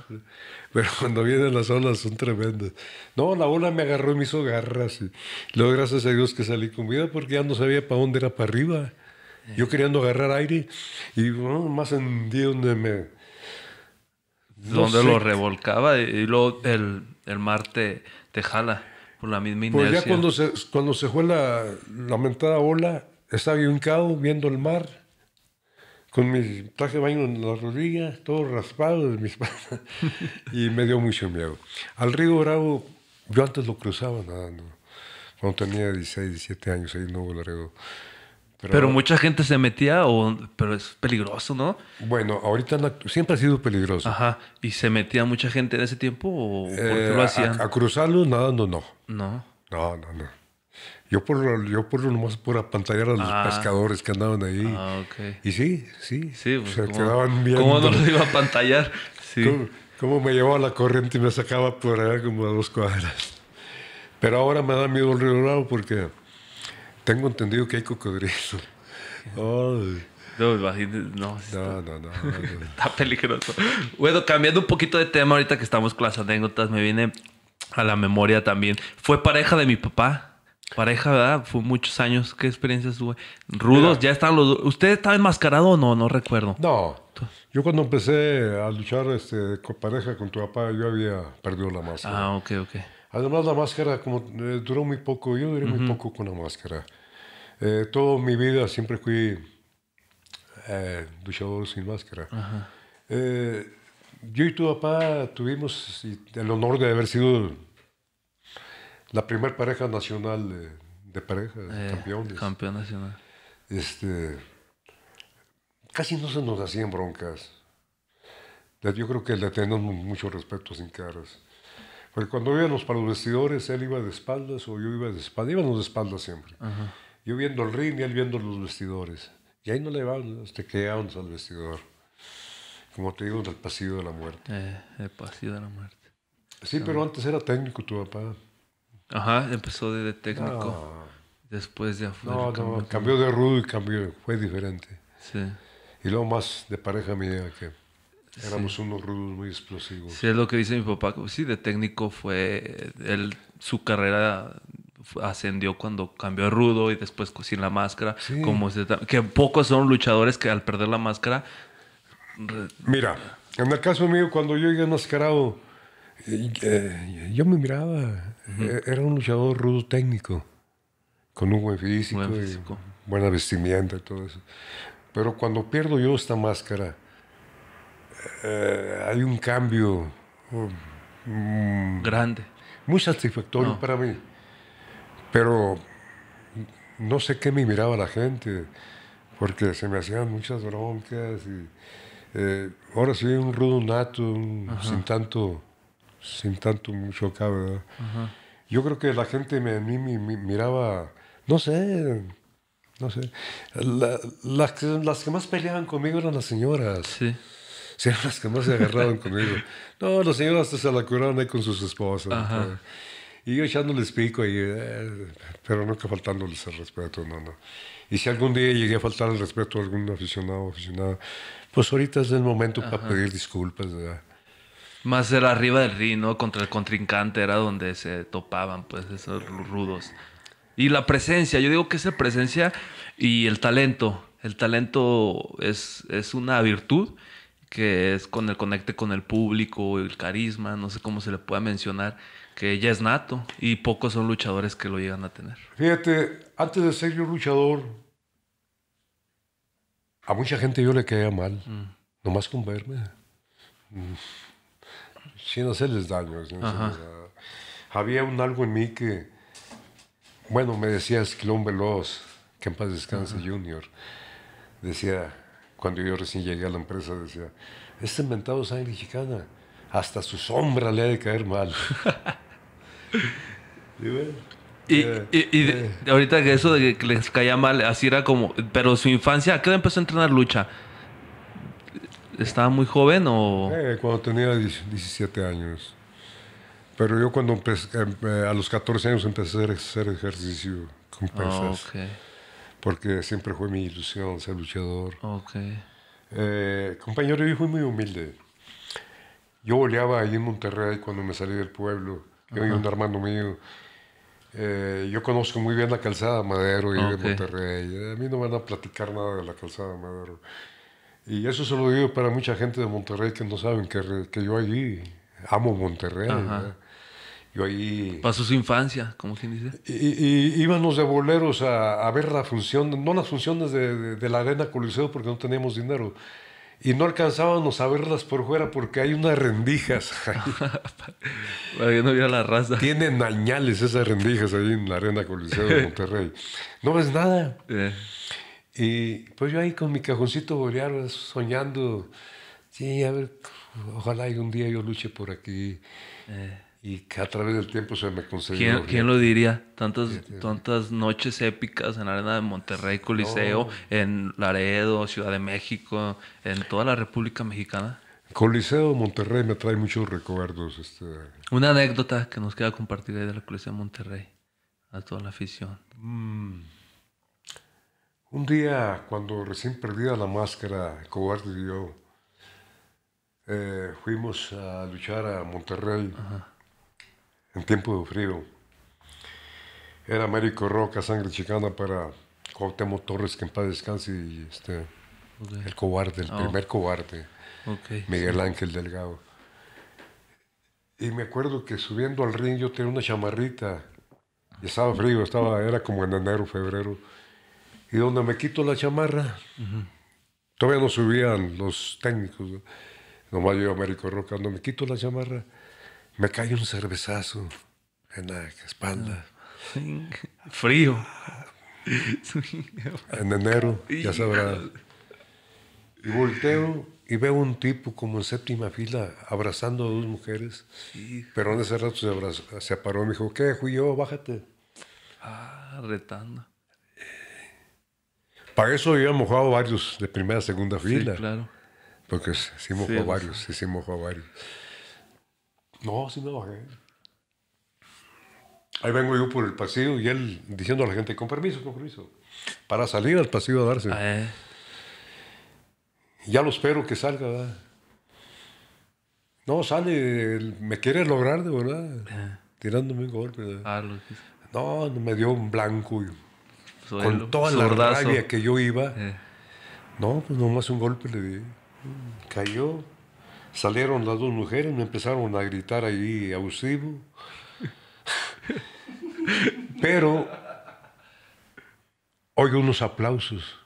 Pero cuando vienen las olas son tremendas. No, la ola me agarró y me hizo garras. luego, gracias a Dios que salí con vida porque ya no sabía para dónde era para arriba. Eh. Yo queriendo agarrar aire y bueno, más día donde me. donde lo revolcaba y, luego el, el, mar te, jala por la misma pues inercia. ya cuando se, cuando se fue la lamentada ola, estaba hincado viendo el mar con mi traje de baño en las rodillas, todo raspado de mis patas y me dio mucho miedo. Al río Bravo, yo antes lo cruzaba nadando, cuando tenía 16, 17 años, ahí no hubo Laredo. Pero, pero, mucha gente se metía, o, pero es peligroso, ¿no? Bueno, ahorita siempre ha sido peligroso. Ajá. ¿Y se metía mucha gente en ese tiempo o por qué eh, lo hacían? A, cruzarlo nadando no. No. No, no, no. Yo por lo, yo por lo más por apantallar a los ah. pescadores que andaban ahí. Ah, okay. Y sí, sí. se pues, quedaban ¿Cómo no los iba a apantallar? Sí. ¿Cómo, me llevaba la corriente y me sacaba por allá como a dos cuadras. Pero ahora me da miedo el río porque tengo entendido que hay cocodrilos. no, no, no, Está peligroso. Bueno, cambiando un poquito de tema ahorita que estamos con las anécdotas, me viene a la memoria también. Fue pareja de mi papá. Pareja, ¿verdad? Fue muchos años. ¿Qué experiencias tuve? Rudos, ya están los ¿Usted estaba enmascarado o no? No recuerdo. No. Yo cuando empecé a luchar este, con pareja con tu papá, yo había perdido la máscara. Ah, ok, ok. Además, la máscara como eh, duró muy poco. Yo duré muy poco con la máscara. Eh, toda mi vida siempre fui eh, luchador sin máscara. yo y tu papá tuvimos el honor de haber sido la primer pareja nacional de, de pareja, eh, campeones. Campeón nacional. Este, casi no se nos hacían broncas. Yo creo que le tenemos mucho respeto sin caras. Porque cuando íbamos para los vestidores, él iba de espaldas o yo iba de espaldas. Íbamos de espaldas siempre. Yo viendo el ring y él viendo los vestidores. Y ahí no le iba te que al vestidor. Como te digo, del pasillo de la muerte. Eh, el pasillo de la muerte. Sí, pero ah. antes era técnico tu papá. Ajá, empezó de, técnico. Después de afuera. No, cambió, de rudo y cambió, fue diferente. Sí. Y luego más de pareja mía que éramos unos rudos muy explosivos. Sí, es lo que dice mi papá. Sí, de técnico fue, él, su carrera ascendió cuando cambió a rudo y después sin la máscara. Como que pocos son luchadores que al perder la máscara... Mira, en el caso mío, cuando yo llegué enmascarado eh, yo me miraba, e-, era un luchador rudo técnico, con un buen físico, buena vestimenta y todo eso. Pero cuando pierdo yo esta máscara, eh, hay un cambio mm, grande. Muy satisfactorio para mí. Pero no sé qué me miraba la gente, porque se me hacían muchas broncas. Y, eh, ahora soy un rudo nato, sin tanto sin tanto mucho acá, ¿verdad? Yo creo que la gente me, mí miraba, no sé, no sé. las que más peleaban conmigo eran las señoras. Sí. Sí, eran las que más se agarraban conmigo. No, las señoras se la curaron ahí con sus esposas. Pues. Y yo echándoles pico ahí, eh, pero nunca faltándoles el respeto, no, no. Y si algún día llegué a faltar el respeto a algún aficionado o aficionada, pues ahorita es el momento para pedir disculpas, ¿verdad? Más era arriba del río, ¿no? Contra el contrincante era donde se topaban, pues, esos rudos. Y la presencia, yo digo que esa presencia y el talento. El talento es, es una virtud que es con el conecte con el público, el carisma, no sé cómo se le pueda mencionar, que ya es nato y pocos son luchadores que lo llegan a tener. Fíjate, antes de ser yo luchador, a mucha gente yo le caía mal, mm. nomás con verme sin hacerles daño. les Había un algo en mí que, bueno, me decía Esquilón Veloz, que en paz descanse Junior, decía, cuando yo recién llegué a la empresa, decía, este inventado sangre mexicana. hasta su sombra le ha de caer mal. y eh, eh. ahorita que eso de que les caía mal, así era como, pero su infancia, ¿a qué le empezó a entrenar lucha? estaba muy joven o...? Eh, cuando tenía 17 años. Pero yo cuando empecé, em, eh, a los 14 años empecé a hacer ejercicio con ah, pesas. Porque siempre fue mi ilusión ser luchador. Eh, compañero, yo fui muy humilde. Yo oleaba ahí en Monterrey cuando me salí del pueblo. Yo y un hermano mío. yo conozco muy bien la calzada Madero y de Monterrey. A mí no me van a platicar nada de la calzada Madero. Y eso se lo digo para mucha gente de Monterrey que no saben que, que yo allí amo Monterrey. Yo ahí... Pasó su infancia, como quien dice. Y, íbamos de boleros a, a, ver la función, no las funciones de, de, la Arena Coliseo porque no teníamos dinero. Y no alcanzábamos a verlas por fuera porque hay unas rendijas. Para que no viera la raza. Tienen añales esas rendijas ahí en la Arena Coliseo de Monterrey. no ves nada. Eh. Y pues yo ahí con mi cajoncito boreal soñando, sí, a ver, ojalá algún día yo luche por aquí. Eh. Y que a través del tiempo se me concedió. ¿Quién, ¿quién lo diría? Tantas, tantas noches épicas en la Arena de Monterrey, Coliseo, en Laredo, Ciudad de México, en toda la República Mexicana. Coliseo Monterrey me trae muchos recuerdos. Este. Una anécdota que nos queda compartir de la Coliseo Monterrey a toda la afición. mmm un día, cuando recién perdida la máscara, el cobarde y yo, eh, fuimos a luchar a Monterrey en tiempo de frío. Era Américo Roca, sangre chicana para Cuauhtémoc Torres, que en paz descanse, y este, el cobarde, el oh. primer cobarde, Miguel Ángel Delgado. Y me acuerdo que subiendo al ring yo tenía una chamarrita, y estaba frío, estaba, era como en enero, febrero y donde me quito la chamarra. Todavía no subían los técnicos. ¿no? Nomás yo, Américo Roca, donde me quito la chamarra, me cae un cervezazo en la espalda. Frío. en enero, ya sabrá. Y volteo y veo un tipo como en séptima fila abrazando a dos mujeres. Pero en ese rato se, se paró y me dijo, ¿qué, fui Bájate. Ah, retando. Para eso yo he mojado varios de primera, segunda fila. Sí, claro. Porque sí mojó varios, sí, sí mojó varios. No, sí me bajé. Ahí vengo yo por el pasillo y él diciendo a la gente, con permiso, con permiso, para salir al pasillo a darse. Ah, eh. Ya lo espero que salga, No, sale, me quiere lograr de verdad, ah. tirándome un golpe. Ah, no, me dio un blanco con toda la rabia que yo iba. Eh. No, pues nomás un golpe le di. Cayó. Salieron las dos mujeres, me empezaron a gritar ahí abusivo. Pero oigo unos aplausos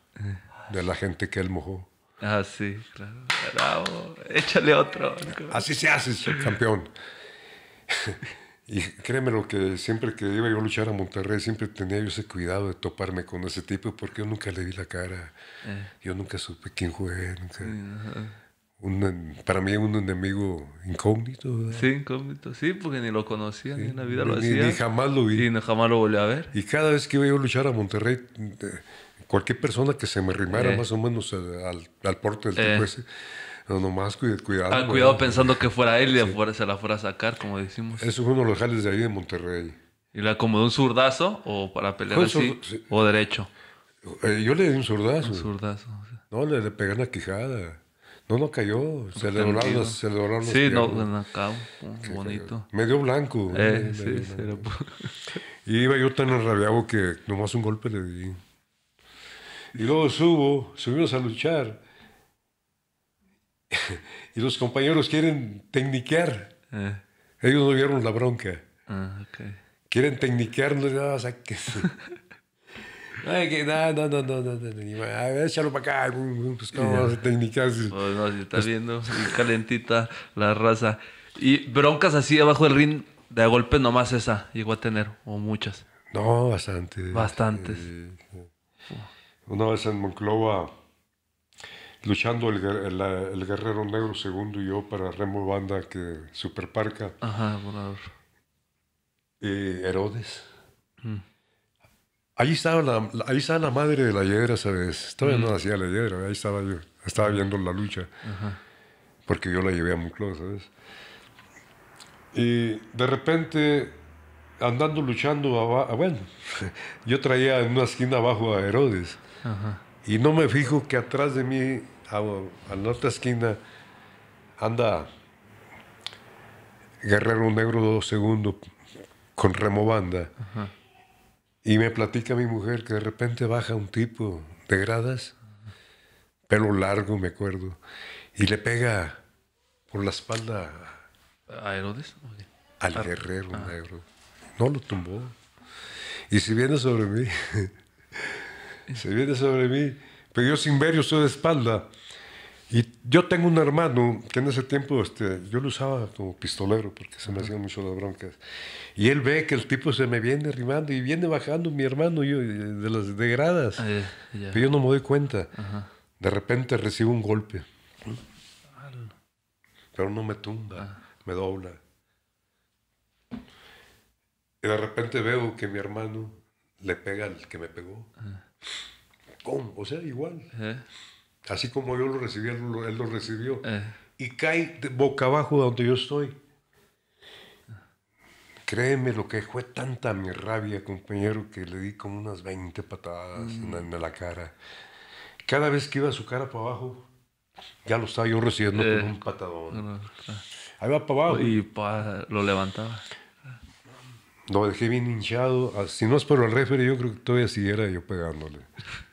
de la gente que él mojó. Ah, sí, claro. Bravo. Échale otro. Así se hace, campeón. Y créeme lo que siempre que iba yo a luchar a Monterrey, siempre tenía yo ese cuidado de toparme con ese tipo, porque yo nunca le vi la cara, eh. yo nunca supe quién fue, para mí un enemigo incógnito. Sí, incógnito, sí, porque ni lo conocía, ni en la vida lo hacía. Ni, jamás lo vi. Y jamás lo volví a ver. Y cada vez que iba yo a luchar a Monterrey, eh, cualquier persona que se me rimara eh. más o menos al, al, porte del tipo no, nomás cuidado. cuidado, ah, cuidado pensando que fuera él y se la fuera a sacar, como decimos. Eso fue uno de los jales de ahí de Monterrey. ¿Y la acomodó un zurdazo o para pelear así? ¿O derecho? Eh, yo le di un zurdazo. zurdazo. No, le, le pegué una quijada. No, no cayó. Se le doraron los, se Sí, no, bonito. Medio blanco. Eh, sí, Y iba yo tan enrabiado que nomás un golpe le di. Y luego subo, subimos a luchar. y los compañeros quieren tecniquear. Ah. Ellos no vieron la bronca. Ah, quieren tecniquear, no nada, Ay, que no, no, no, no, no, no, échalo para acá, pues, pues no, si estás pues viendo, calentita la raza. Y broncas así abajo del ring, de a golpe nomás esa llegó a tener, o muchas. No, bastantes. Bastantes. una vez en Monclova luchando el, el, Guerrero Negro segundo y yo para Remo Banda que Superparca. Ajá, volador. Eh, Herodes. Mm. Ahí estaba la, ahí estaba la madre de la hiedra, ¿sabes? Todavía mm. no hacía la hiedra, ahí estaba yo. Estaba viendo la lucha. Ajá. Porque yo la llevé a Muclo, ¿sabes? Y de repente, andando luchando, bueno, yo traía en una esquina abajo a Herodes. Ajá. Y no me fijo que atrás de mí a, a la otra esquina anda Guerrero Negro dos segundos con Remobanda. Y me platica mi mujer que de repente baja un tipo de gradas, pelo largo, me acuerdo, y le pega por la espalda. ¿A Herodes? Al ah. guerrero ah. negro. No lo tumbó. Y si viene sobre mí, se viene sobre mí, pero yo sin ver, yo de espalda. Y yo tengo un hermano que en ese tiempo este, yo lo usaba como pistolero porque se me hacían mucho las broncas. Y él ve que el tipo se me viene arrimando y viene bajando mi hermano yo de las degradas. Ah, Pero yo no me doy cuenta. De repente recibo un golpe. Pero no me tumba, ah. me dobla. Y de repente veo que mi hermano le pega al que me pegó. Ah. O sea, igual. Eh. Así como yo lo recibí, él lo, recibió. Eh. Y cae de boca abajo de donde yo estoy. Créeme lo que fue tanta mi rabia, compañero, que le di como unas 20 patadas mm. en, la cara. Cada vez que iba su cara para abajo, ya lo estaba yo recibiendo con eh. un patadón. Ahí va para abajo. Y lo levantaba. Lo dejé bien hinchado. Ah, si no es por el refere yo creo que todavía siguiera yo pegándole.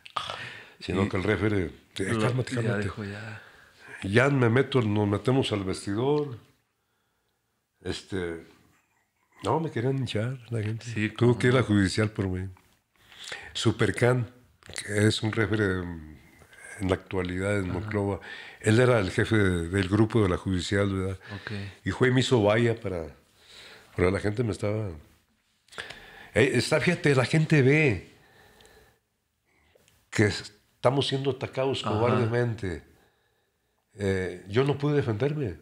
Sino no que el referee este, ya me meto, nos metemos al vestidor. Este. No, me querían hinchar la gente. Sí, Tuvo que ir a judicial por mí. Supercan, que es un refre em, en la actualidad en Monclova, él era el jefe del grupo de la judicial, ¿verdad? Y fue me hizo valla para. Pero la gente me estaba. Eh, fíjate, la gente ve que Estamos siendo atacados cobardemente. Eh, yo no pude defenderme.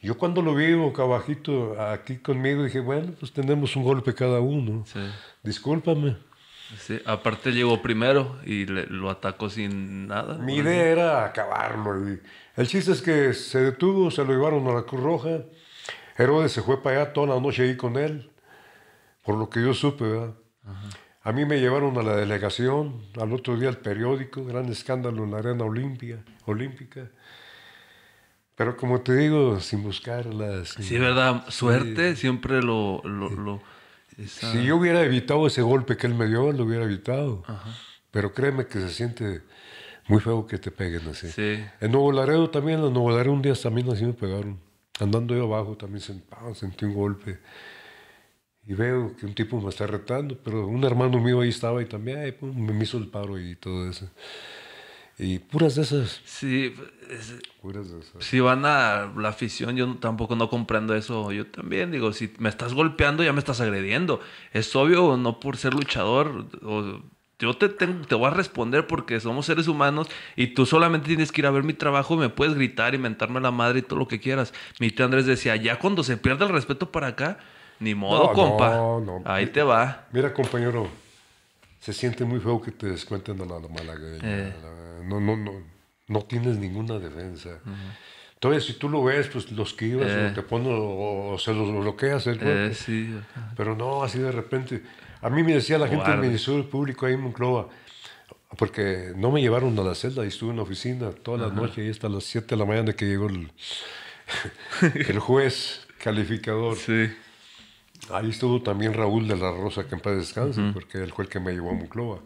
Yo cuando lo vi boca abajito aquí conmigo dije, bueno, pues tenemos un golpe cada uno. Discúlpame. Sí. Aparte llegó primero y lo atacó sin nada. Mi idea era acabarlo. El chiste es que se detuvo, se lo llevaron a la Cruz Roja. Herodes se fue para allá toda la noche ahí con él, por lo que yo supe, ¿verdad? Ajá. A mí me llevaron a la delegación, al otro día al periódico, gran escándalo en la arena olímpica. Pero como te digo, sin buscar Sin, sí, verdad, suerte, siempre lo... Si yo hubiera evitado ese golpe que él me dio, lo hubiera evitado. Ajá. Pero créeme que se siente muy feo que te peguen así. Sí. En Nuevo Laredo también, en Nuevo Laredo un día también así me pegaron. Andando yo abajo también sentí un golpe y veo que un tipo me está retando, pero un hermano mío ahí estaba y también me hizo el paro y todo eso. Y puras de esas. Sí, es, puras de esas. Si van a la afición, yo tampoco no comprendo eso. Yo también digo, si me estás golpeando, ya me estás agrediendo. Es obvio, no por ser luchador, o, yo te, te, voy a responder porque somos seres humanos y tú solamente tienes que ir a ver mi trabajo, me puedes gritar, inventarme la madre y todo lo que quieras. Mi tío Andrés decía, ya cuando se pierde el respeto para acá, ni modo, compa. Ahí te va. Mira, compañero, se siente muy feo que te descuenten a la mala Eh. No, no, no, no tienes ninguna defensa. Todavía Entonces, si tú lo ves, pues los que ibas eh. te o, se los bloqueas. ¿eh? Eh, sí. Pero no, así de repente. A mí me decía la gente del Ministerio Público ahí en Monclova, porque no me llevaron a la celda y estuve en la oficina toda la noche y hasta las 7 de la mañana que llegó el, el juez calificador. Sí. Ahí estuvo también Raúl de la Rosa, que en paz descanse, porque él fue el que me llevó a Mucloba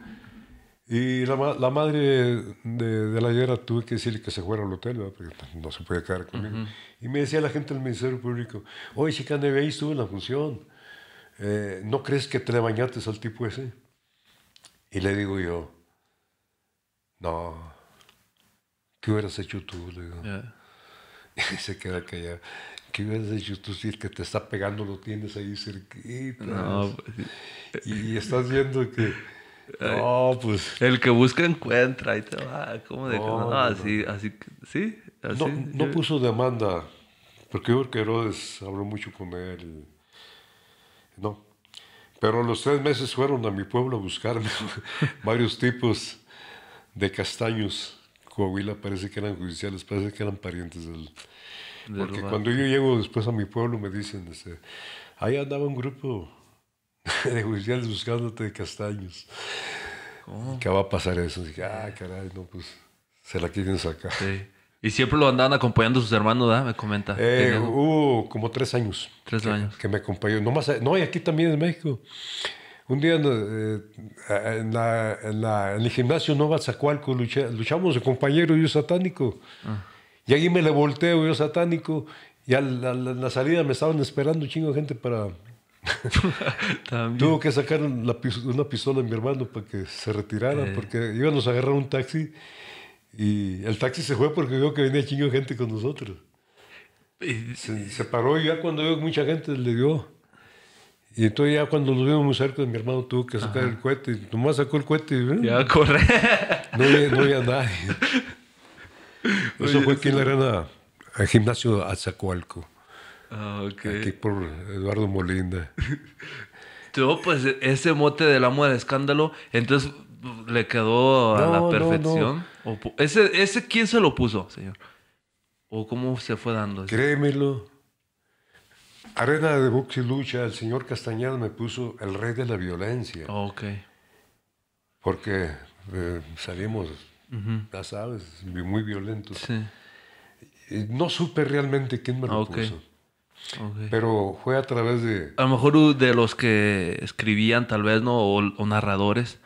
Y la, la madre de, de, la guerra tuve que decirle que se fuera al hotel, porque pues, no se podía quedar conmigo. Y me decía la gente del Ministerio Público, oye, chica, de ahí estuve en la función. Eh, ¿No crees que te le bañates al tipo ese? Y le digo yo, no, ¿qué hubieras hecho tú? Le digo. Y se queda callado si ves de YouTube que te está pegando, lo tienes ahí cerquita. Pues, y, estás viendo que. No, pues. El que busca encuentra, y te va. ¿Cómo de no, así, así, sí. no, puso demanda, porque yo creo que Herodes habló mucho con él. No. Pero los tres meses fueron a mi pueblo a buscarme varios tipos de castaños. Coahuila parece que eran judiciales, parece que eran parientes del porque cuando yo llego después a mi pueblo me dicen, este, ahí andaba un grupo de judiciales buscándote de castaños. ¿Cómo? ¿Qué va a pasar eso? Dije, ah, caray, no, pues se la quieren sacar. Sí. Y siempre lo andaban acompañando sus hermanos, ¿verdad? Me comenta. Eh, hubo como tres años. Tres años. Que me acompañó. No, más, no, y aquí también en México. Un día eh, en, el gimnasio Nova Zacualco luchamos el compañero y yo satánico. Ah. Y ahí me le volteo yo satánico y a la, salida me estaban esperando un chingo de gente para... Tuvo que sacar una, pistola a mi hermano para que se retirara eh. porque íbamos a agarrar un taxi y el taxi se fue porque vio que venía chingo de gente con nosotros. Se, se, paró y ya cuando vio mucha gente le dio. Y entonces ya cuando nos vimos muy cerca, mi hermano tuvo que sacar el cohete. Y nomás sacó el cohete y... ¿eh? Ya, corre. no había nadie. Eso fue aquí en la arena, al gimnasio Azacualco. Ah, ok. Aquí por Eduardo Molinda. Yo, pues, ese mote del amo del escándalo, entonces le quedó a la perfección. ¿Ese, ¿Ese quién se lo puso, señor? ¿O cómo se fue dando? Créemelo. Arena de box y lucha, el señor Castañeda me puso el rey de la violencia. ok. Porque eh, salimos ya sabes, muy violento. Eh, no supe realmente quién me lo ah, Pero fue a través de... A lo mejor de los que escribían tal vez, ¿no? O, narradores.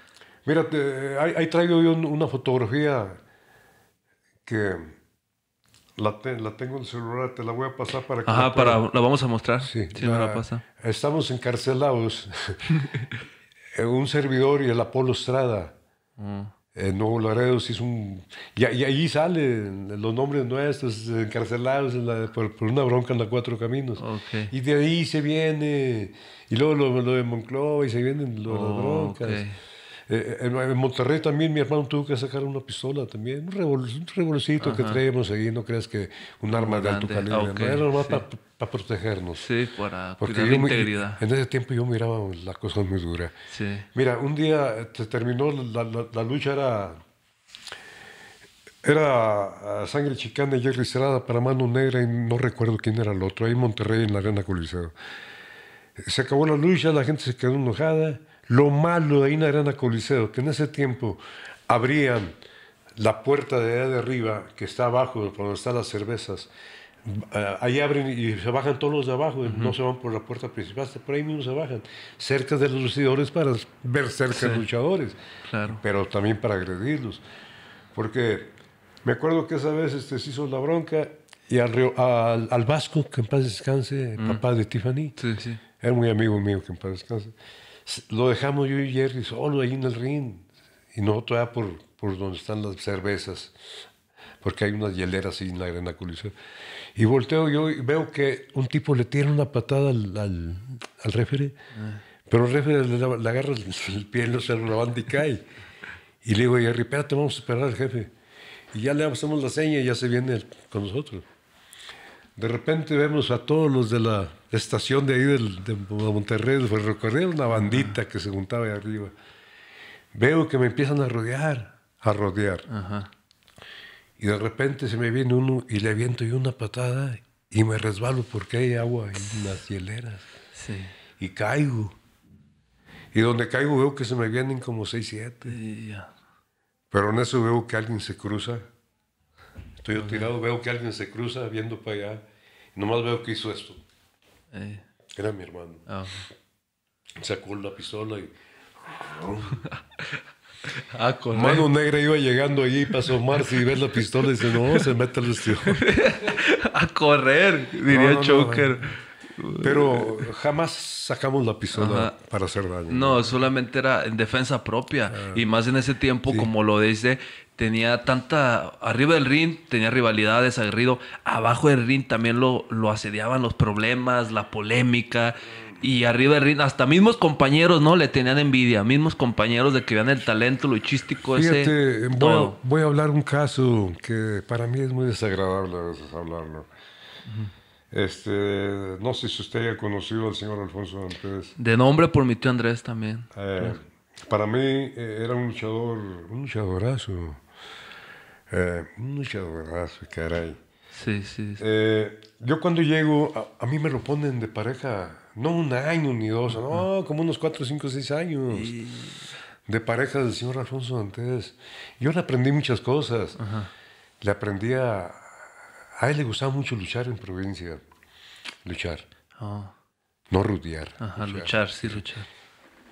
Mira, ahí, traigo yo una fotografía que la, tengo en el celular, te la voy a pasar para que... Ajá, la, para, la vamos a mostrar. Sí, si la, Estamos encarcelados, un servidor y el Apolo Estrada. Mm eh, Nuevo Laredo sí es un... Y, y ahí salen los nombres nuestros encarcelados por, una bronca en la Cuatro Caminos. Y de ahí se viene, y luego lo, de Monclova y se vienen las broncas. Eh, eh, en, Monterrey también mi hermano tuvo que sacar una pistola también, un, revol, que traemos ahí, no creas que un arma de alto calibre, protegernos. Sí, para Porque integridad. en ese tiempo yo miraba la cosa muy dura. Mira, un día se terminó, la, lucha era, era ah, sangre chicana y Jerry para mano negra y no recuerdo quién era el otro, ahí en Monterrey, en la Arena Coliseo. Se acabó la lucha, la gente se quedó enojada. Lo malo de ahí en la Arena Coliseo, que en ese tiempo abrían la puerta de allá de arriba, que está abajo, donde están las cervezas, Ah, ahí abren y se bajan todos los de abajo, no se van por la puerta principal, por ahí mismo se bajan, cerca de los luchadores para ver cerca los luchadores, claro. pero también para agredirlos. Porque me acuerdo que esa vez este, se hizo la bronca y al, al, al Vasco, que en paz descanse, mm. papá de Tiffany, sí, sí. era muy amigo mío, que en paz descanse, lo dejamos yo y Jerry solo ahí en el ring, y nosotros allá por, por donde están las cervezas, porque hay unas hieleras así en la arena coliseo. Y volteo yo y veo que un tipo le tira una patada al, al, ah. pero el refere le, agarra el, pie, en los banda y cae. Y le digo, Jerry, espérate, vamos a esperar al jefe. Y ya le hacemos la seña y ya se viene con nosotros. De repente vemos a todos los de la estación de ahí de Monterrey, de ferrocarril, una bandita que se juntaba ahí arriba. Veo que me empiezan a rodear, a rodear. Ajá. Y de repente se me viene uno y le aviento yo una patada y me resbalo porque hay agua en las hieleras. Y caigo. Y donde caigo veo que se me vienen como seis, siete. Pero en eso veo que alguien se cruza. Estoy yo tirado, veo que alguien se cruza viendo para allá. Y nomás veo que hizo esto. Eh. Era mi hermano. Ah, Sacó la pistola y... Ah, Mano Negra iba llegando allí para asomarse y ver la pistola y dice, no, se mete al estilo. a correr, diría Choker. Pero jamás sacamos la pistola para hacer daño. No, solamente era en defensa propia. Ah. y más en ese tiempo, como lo dice, tenía tanta. Arriba del ring tenía rivalidades, aguerrido. Abajo del ring también lo, lo asediaban los problemas, la polémica y arriba de hasta mismos compañeros, ¿no? Le tenían envidia, mismos compañeros de que vean el talento luchístico ese. Voy, a hablar un caso que para mí es muy desagradable a veces hablarlo. Este, no sé si usted haya conocido al señor Alfonso Andrés. De nombre por mi tío Andrés también. Eh, para mí eh, era un luchador, un luchadorazo. Eh, un luchadorazo, caray. Sí, sí. yo cuando llego, a mí me lo ponen de pareja no un año ni dos, no, como unos cuatro, cinco, seis años. De pareja del señor Alfonso Dantes. Yo le aprendí muchas cosas. Le aprendí a. A él le gustaba mucho luchar en provincia. Luchar. Oh. No rudear. Ajá, luchar. sí, luchar.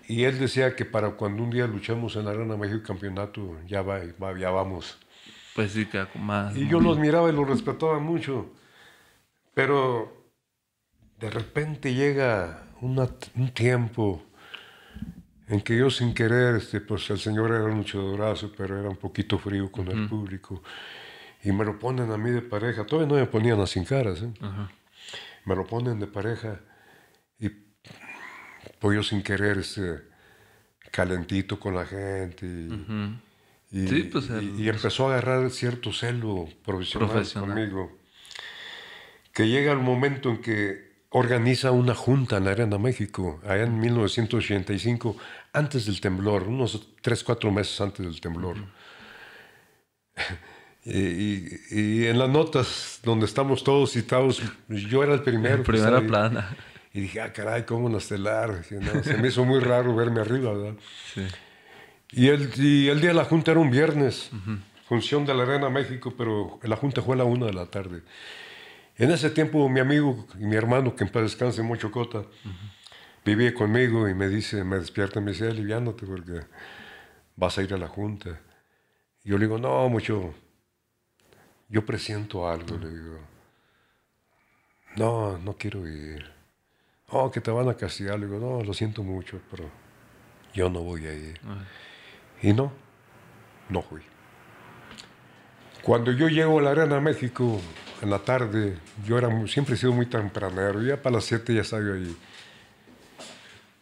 Y él decía que para cuando un día luchemos en la Arena México Campeonato, ya, va, ya vamos. Pues sí, que más. Y yo los miraba y los respetaba mucho. Pero de repente llega un tiempo en que yo sin querer, este, pues el señor era mucho dorado, pero era un poquito frío con el público. Y me lo ponen a mí de pareja. Todavía no me ponían a sin caras. ¿eh? Me lo ponen de pareja. Y pues yo sin querer, este, calentito con la gente. Y, pues, empezó a agarrar cierto celo profesional, profesional, conmigo. Que llega el momento en que organiza una junta en la Arena México, allá en 1985, antes del temblor, unos tres, cuatro meses antes del temblor. Y, en las notas donde estamos todos citados, yo era el primero. primera plana. Y, dije, ah, caray, cómo nos Y, se me hizo muy raro verme arriba, ¿verdad? Sí. Y el, día de la junta era un viernes, función de la Arena México, pero la junta fue a la una de la tarde. En ese tiempo mi amigo y mi hermano, que en paz descanse mucho Cota, vivía conmigo y me dice, me despierta me dice, aliviándote porque vas a ir a la junta. yo le digo, no, mucho, yo presiento algo, le digo, no, no quiero ir. Oh, que te van a castigar, le digo, no, lo siento mucho, pero yo no voy a ir. Y no, no fui. Cuando yo llego a la Arena México, en la tarde. Yo era siempre he sido muy tempranero, ya para las 7 ya estaba yo ahí.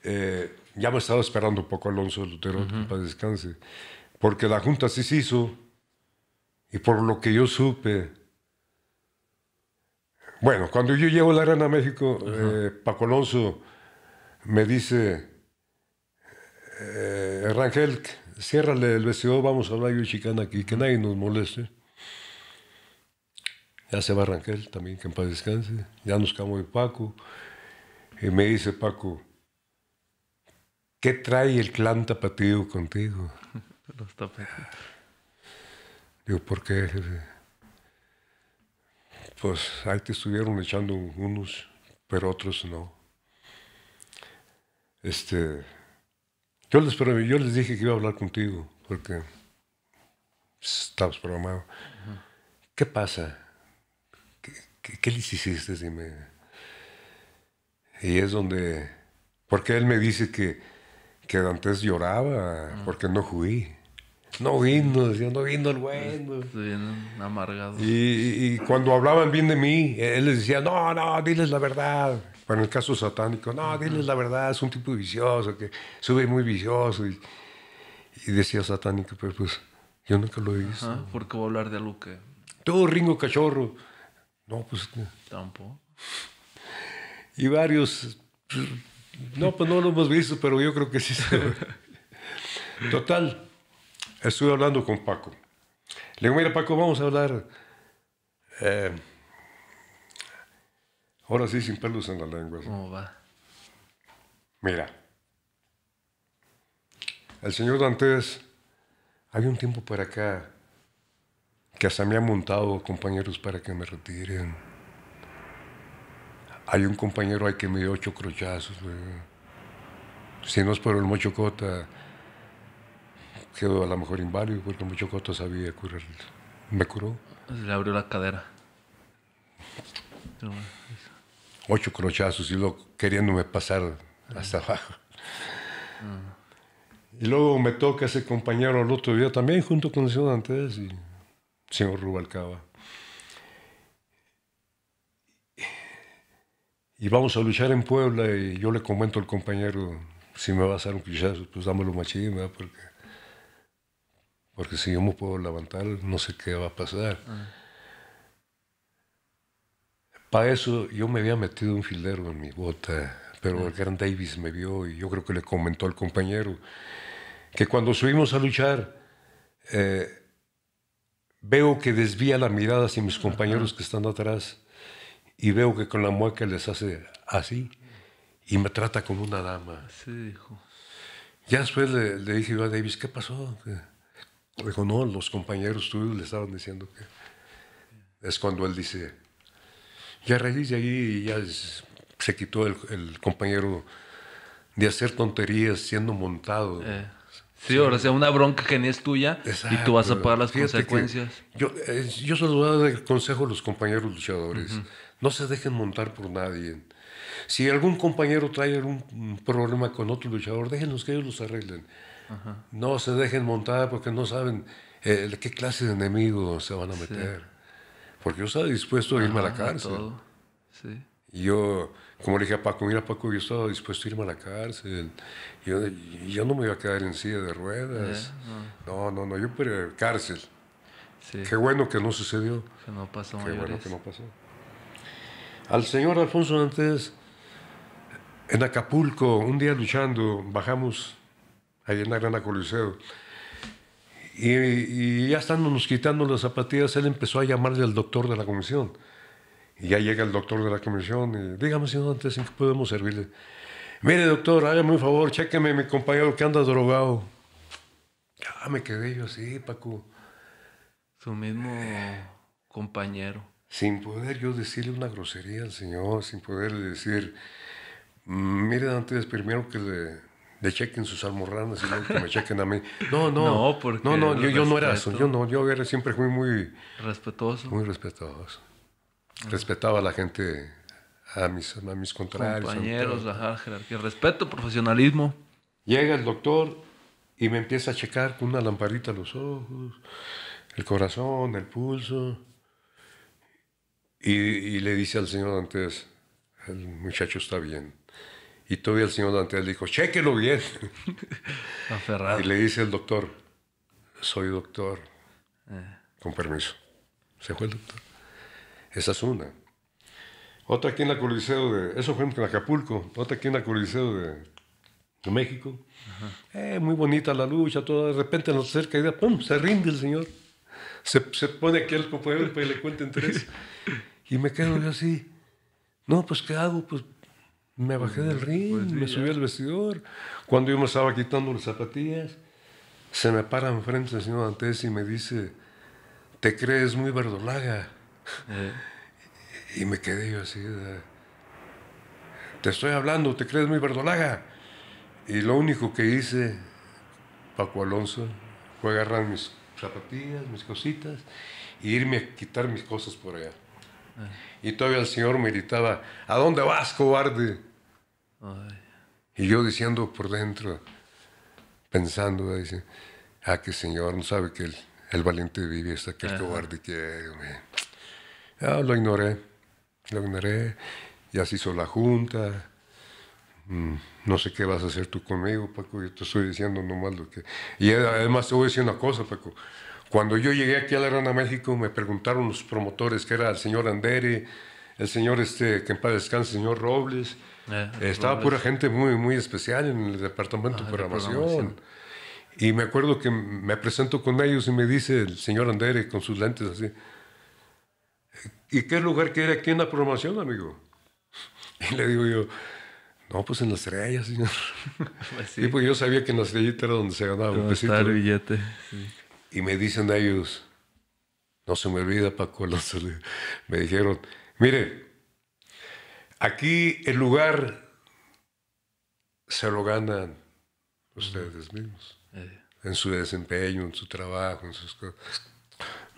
Eh, ya me estaba esperando un poco Alonso Lutero, para descanse, porque la junta sí se hizo y por lo que yo supe, bueno, cuando yo llego a la arena a México, eh, Paco Alonso me dice, eh, Rangel, ciérrale el BCO, vamos a hablar yo chicana aquí, que nadie nos moleste. Ya se va a arrancar también, que en paz descanse. Ya nos camo el Paco. Y me dice Paco, ¿qué trae el clan tapatío contigo? Los peor. Digo, ¿por qué? Pues ahí te estuvieron echando unos, pero otros no. Este, yo les, yo les dije que iba a hablar contigo, porque estabas programado. ¿Qué pasa? ¿qué, les hiciste? Y es donde, porque él me dice que, que antes lloraba mm. porque no jugué. No vino, decía, no vino el güey. amargado. Y, y, cuando hablaban bien de mí, él les decía, no, no, diles la verdad. en el caso satánico, no, diles la verdad, es un tipo vicioso, que sube muy vicioso. Y, y decía satánico, pero pues yo nunca lo he visto. porque voy a hablar de algo que... Tú, Ringo Cachorro. No, pues. Tampoco. Y varios. Pues, no, pues no lo hemos visto, pero yo creo que sí se Total, estuve hablando con Paco. Le digo, mira, Paco, vamos a hablar. Eh, ahora sí, sin pelos en la lengua. ¿Cómo va? Mira, el señor Dantes, hay un tiempo para acá que hasta me han montado compañeros para que me retiren. Hay un compañero ahí que me dio ocho crochazos. Si no es por el mochocota, quedó a lo mejor inválido porque el mochocota sabía curar. Me curó. Le abrió la cadera. Ocho crochazos y luego queriéndome pasar hasta abajo. Ah. Y luego me toca ese compañero el otro día también junto con el señor Antes y señor Rubalcaba. Y vamos a luchar en Puebla y yo le comento al compañero, si me va a hacer un pichazo, pues dámelo machín, ¿verdad? Porque, porque si yo me puedo levantar, no sé qué va a pasar. Ah. Para eso yo me había metido un filero en mi bota, pero el ah. gran Davis me vio y yo creo que le comentó al compañero que cuando subimos a luchar, eh, Veo que desvía la mirada hacia mis compañeros que están atrás y veo que con la mueca les hace así y me trata como una dama. Sí, hijo. Ya después le, dije yo a Davis, ¿qué pasó? dijo, no, los compañeros tuyos le estaban diciendo que... Es cuando él dice, ya raíz ahí ya se quitó el, compañero de hacer tonterías siendo montado. Eh. Sí, ahora sea una bronca que ni es tuya y tú vas a pagar las consecuencias. Yo, eh, yo el consejo a los compañeros luchadores. No se dejen montar por nadie. Si algún compañero trae algún problema con otro luchador, déjenlos que ellos los arreglen. No se dejen montar porque no saben eh, qué clase de enemigos se van a meter. Porque yo estaba dispuesto a irme a la cárcel. Yo como le dije a Paco, mira Paco, yo estaba dispuesto a irme a la cárcel, yo, no me iba a quedar en silla de ruedas. Eh, no, no. no, no, yo la eh, cárcel. Qué bueno que no sucedió. Que no pasó Qué bueno que no pasó. Al señor Alfonso antes, en Acapulco, un día luchando, bajamos ahí en la Gran Coliseo. Y, ya ya nos quitando las zapatillas, él empezó a llamarle al doctor de la comisión. Y ya llega el doctor de la comisión y dígame, señor, antes en qué podemos servirle. Mire, doctor, hágame un favor, chéqueme mi compañero que anda drogado. Ah, me quedé yo así, Paco. Su mismo compañero. Sin poder yo decirle una grosería al señor, sin poderle decir, mm, mire, antes primero que le, chequen sus almorranas y luego que me chequen a mí. No, no. No, no, no yo, no era eso. Yo no, yo era, siempre fui muy... Respetuoso. Muy respetuoso. Respetaba a la gente, a mis, a mis contrarios. Compañeros, ajá, jerarquía. Respeto, profesionalismo. Llega el doctor y me empieza a checar con una lamparita los ojos, el corazón, el pulso. Y, le dice al señor Dantes, el muchacho está bien. Y todavía el señor Dantes le dijo, chéquelo bien. Aferrado. Y le dice el doctor, soy doctor. Eh. Con permiso. Se fue el doctor. Esa es una. Otra aquí en la Coliseo de, eso fue en Acapulco, otra aquí en la Coliseo de, de México. Eh, muy bonita la lucha, todo de repente nos cerca y ¡pum! se rinde el señor. Se, pone aquí al compañero para le cuenten tres. Y me quedo yo así. No, pues ¿qué hago? Pues me bajé del pues, ring, me subí al vestidor. Cuando yo me estaba quitando las zapatillas, se me para enfrente el señor Dantes y me dice, te crees muy verdolaga. Y me quedé yo así, te estoy hablando, te crees muy verdolaga. Y lo único que hice, Paco Alonso, fue agarrar mis zapatillas, mis cositas, y e irme a quitar mis cosas por allá. Ah. Y todavía el señor me gritaba, ¿a dónde vas, cobarde? Y yo diciendo por dentro, pensando, dice, ah, que señor, no sabe que el, el valiente vive hasta que el cobarde que Ah, lo ignoré, lo ignoré, ya se hizo la junta, mm, no sé qué vas a hacer tú conmigo, Paco, yo te estoy diciendo nomás lo que... Y además te voy a decir una cosa, Paco, cuando yo llegué aquí a la Arena México me preguntaron los promotores, que era el señor Andere, el señor este, que en paz descanse, el señor Robles, eh, estaba pura gente muy, muy especial en el departamento ah, de programación. Y me acuerdo que me presento con ellos y me dice el señor Andere con sus lentes así, ¿Y qué lugar quiere aquí en la programación, amigo? Y le digo yo, no, pues en la estrella, señor. Pues y pues yo sabía que en la estrellita era donde se ganaba un pesito. el billete. Y me dicen ellos, no se me olvida, Paco Me dijeron, mire, aquí el lugar se lo ganan ustedes mismos. Eh, eh. En su desempeño, en su trabajo, en sus cosas.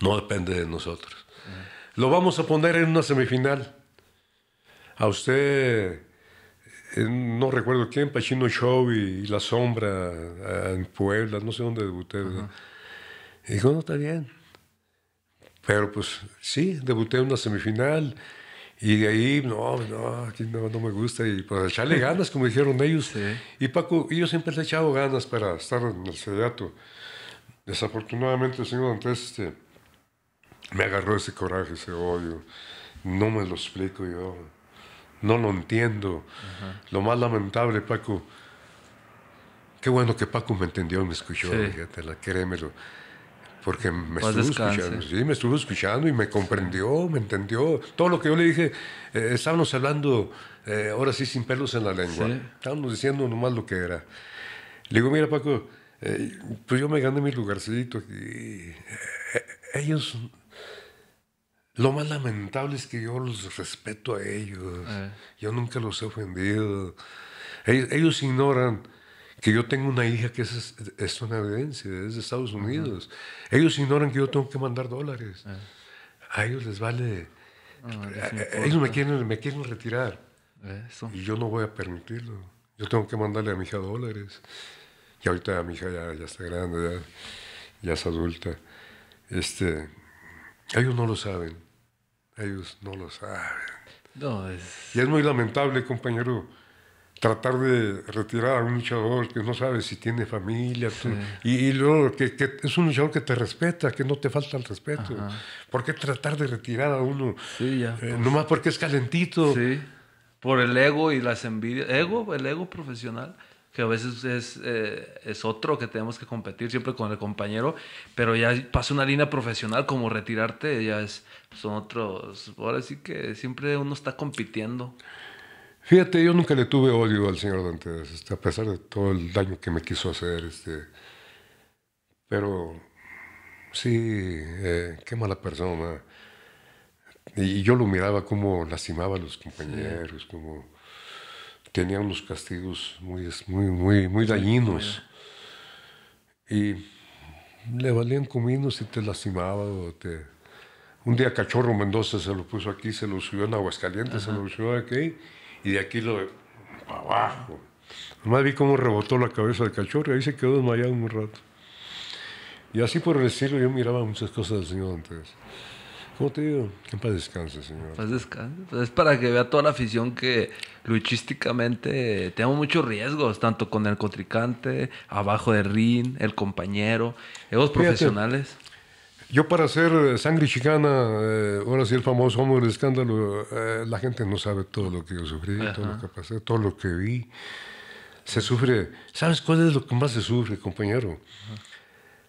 No depende de nosotros. Ah. Lo vamos a poner en una semifinal. A usted, eh, no recuerdo quién, Pachino Show y, La Sombra eh, en Puebla, no sé dónde debuté. Y dijo, no, está bien. Pero pues sí, debuté en una semifinal. Y de ahí, no, no, aquí no, me gusta. Y pues echarle ganas, como dijeron ellos. Y Paco, yo siempre le he echado ganas para estar en el sedato. Desafortunadamente, el señor Dantes, este, me agarró ese coraje, ese odio. No me lo explico yo. No lo entiendo. Lo más lamentable, Paco. Qué bueno que Paco me entendió y me escuchó, fíjate, la, créemelo. Porque me estuvo escuchando, sí, me estuvo escuchando y me comprendió, me entendió. Todo lo que yo le dije, eh, estábamos hablando, eh, ahora sí sin pelos en la lengua. Estábamos diciendo nomás lo que era. Le digo, mira Paco, eh, pues yo me gané mi lugarcito aquí. ellos lo más lamentable es que yo los respeto a ellos. Eh. Yo nunca los he ofendido. Ellos, ignoran que yo tengo una hija que es una evidencia es de Estados Unidos. Ellos ignoran que yo tengo que mandar dólares. Eh. A ellos les vale. ellos me quieren, me quieren retirar. Y yo no voy a permitirlo. Yo tengo que mandarle a mi hija dólares. Y ahorita mi hija ya, está grande, ya, ya es adulta. Este, ellos no lo saben. Ellos no lo saben. No, es... Y es muy lamentable, compañero, tratar de retirar a un luchador que no sabe si tiene familia. y, luego, que, es un luchador que te respeta, que no te falta el respeto. ¿Por qué tratar de retirar a uno? Sí, ya, eh, nomás porque es calentito. Sí. Por el ego y las envidias. Ego, el ego profesional que a veces es, eh, es otro que tenemos que competir siempre con el compañero, pero ya pasa una línea profesional como retirarte, ya es, son otros, ahora sí que siempre uno está compitiendo. Fíjate, yo nunca le tuve odio al señor Dantes, este, a pesar de todo el daño que me quiso hacer, este, pero sí, eh, qué mala persona. Y yo lo miraba como lastimaba a los compañeros, como tenía unos castigos muy, muy, muy, dañinos. Y le valían cominos si te lastimaba te... Un día Cachorro Mendoza se lo puso aquí, se lo subió en Aguascalientes, se lo subió aquí y de aquí lo... abajo. Nomás vi cómo rebotó la cabeza del cachorro y ahí se quedó desmayado un rato. Y así por el estilo yo miraba muchas cosas del señor antes. ¿Cómo te digo? Que señor. Paz descanse. Pues es para que vea toda la afición que luchísticamente tenemos muchos riesgos, tanto con el contrincante, abajo del ring, el compañero, egos profesionales. Yo para ser eh, sangre chicana, eh, ahora sí el famoso hombre del escándalo, eh, la gente no sabe todo lo que yo sufrí, todo lo que pasé, todo lo que vi. Se sufre, ¿sabes cuál es lo que más se sufre, compañero?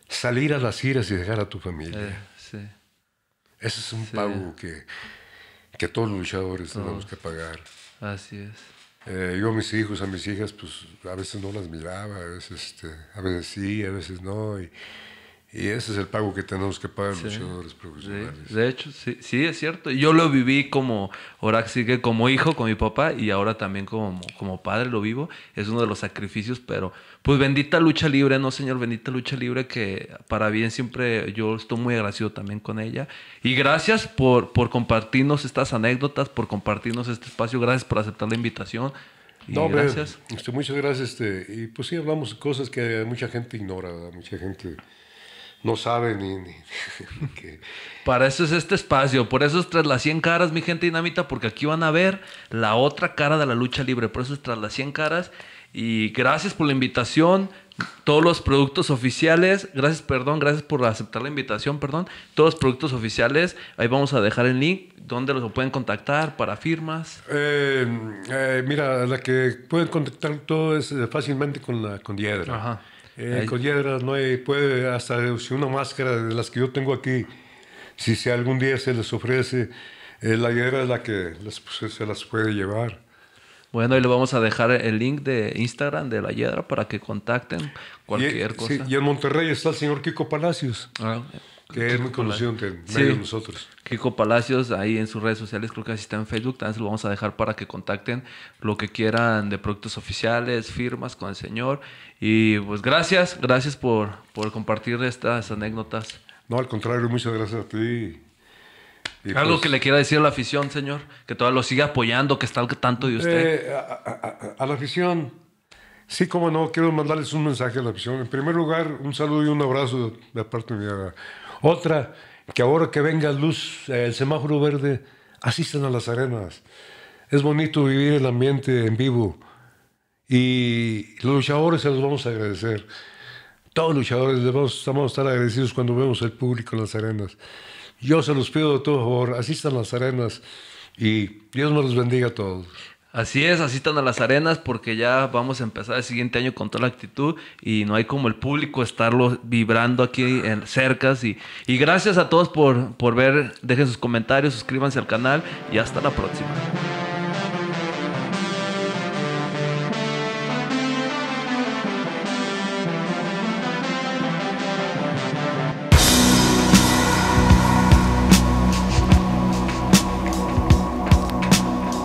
Salir a las giras y dejar a tu familia. Ese es un pago que, que, todos los luchadores tenemos que pagar. Así es. Eh, yo a mis hijos, a mis hijas, pues a veces no las miraba, a veces, este, a veces sí, a veces no. Y, y ese es el pago que tenemos que pagar los profesionales. de hecho, sí, sí, es cierto. Yo lo viví como, ahora sí como hijo con mi papá y ahora también como, como padre lo vivo. Es uno de los sacrificios, pero pues bendita lucha libre, ¿no, señor? Bendita lucha libre que para bien siempre yo estoy muy agradecido también con ella. Y gracias por, por compartirnos estas anécdotas, por compartirnos este espacio. Gracias por aceptar la invitación. no, gracias. Este, muchas gracias. Este, y pues sí, hablamos cosas que mucha gente ignora, mucha gente no sabe ni, Para eso es este espacio, por eso es tras las 100 caras, mi gente dinamita, porque aquí van a ver la otra cara de la lucha libre, por eso es tras las 100 caras. Y gracias por la invitación, todos los productos oficiales, gracias, perdón, gracias por aceptar la invitación, perdón, todos los productos oficiales, ahí vamos a dejar el link, donde los pueden contactar para firmas. Eh, eh, mira, la que pueden contactar todo es eh, fácilmente con la con Diedra. Ajá eh, con no hay, puede, hasta si una máscara de las que yo tengo aquí, si, si algún día se les ofrece, eh, la hiedra es la que pues, se las puede llevar. Bueno, y le vamos a dejar el link de Instagram de la hiedra para que contacten eh, cualquier cosa. Sí, y en Monterrey está el señor Kiko Palacios. Ah, que es muy conocido entre nosotros. Kiko Palacios, ahí en sus redes sociales, creo que así está en Facebook, también se lo vamos a dejar para que contacten lo que quieran de productos oficiales, firmas con el señor. Y pues gracias, gracias por, por compartir estas anécdotas. No, al contrario, muchas gracias a ti. Algo pues, que le quiera decir a la afición, señor, que todavía lo siga apoyando, que está al tanto de usted. Eh, a, la afición, Sí, como no, quiero mandarles un mensaje a la afición. En primer lugar, un saludo y un abrazo de parte de mi otra, que ahora que venga luz, eh, el semáforo verde, asistan a las arenas. Es bonito vivir el ambiente en vivo. Y los luchadores se los vamos a agradecer. Todos los luchadores les vamos, a estar agradecidos cuando vemos el público en las arenas. Yo se los pido de todo favor, asistan a las arenas y Dios nos los bendiga a todos. Así es, así están a las arenas porque ya vamos a empezar el siguiente año con toda la actitud y no hay como el público estarlo vibrando aquí en cercas. Y, gracias a todos por, por ver, dejen sus comentarios, suscríbanse al canal y hasta la próxima.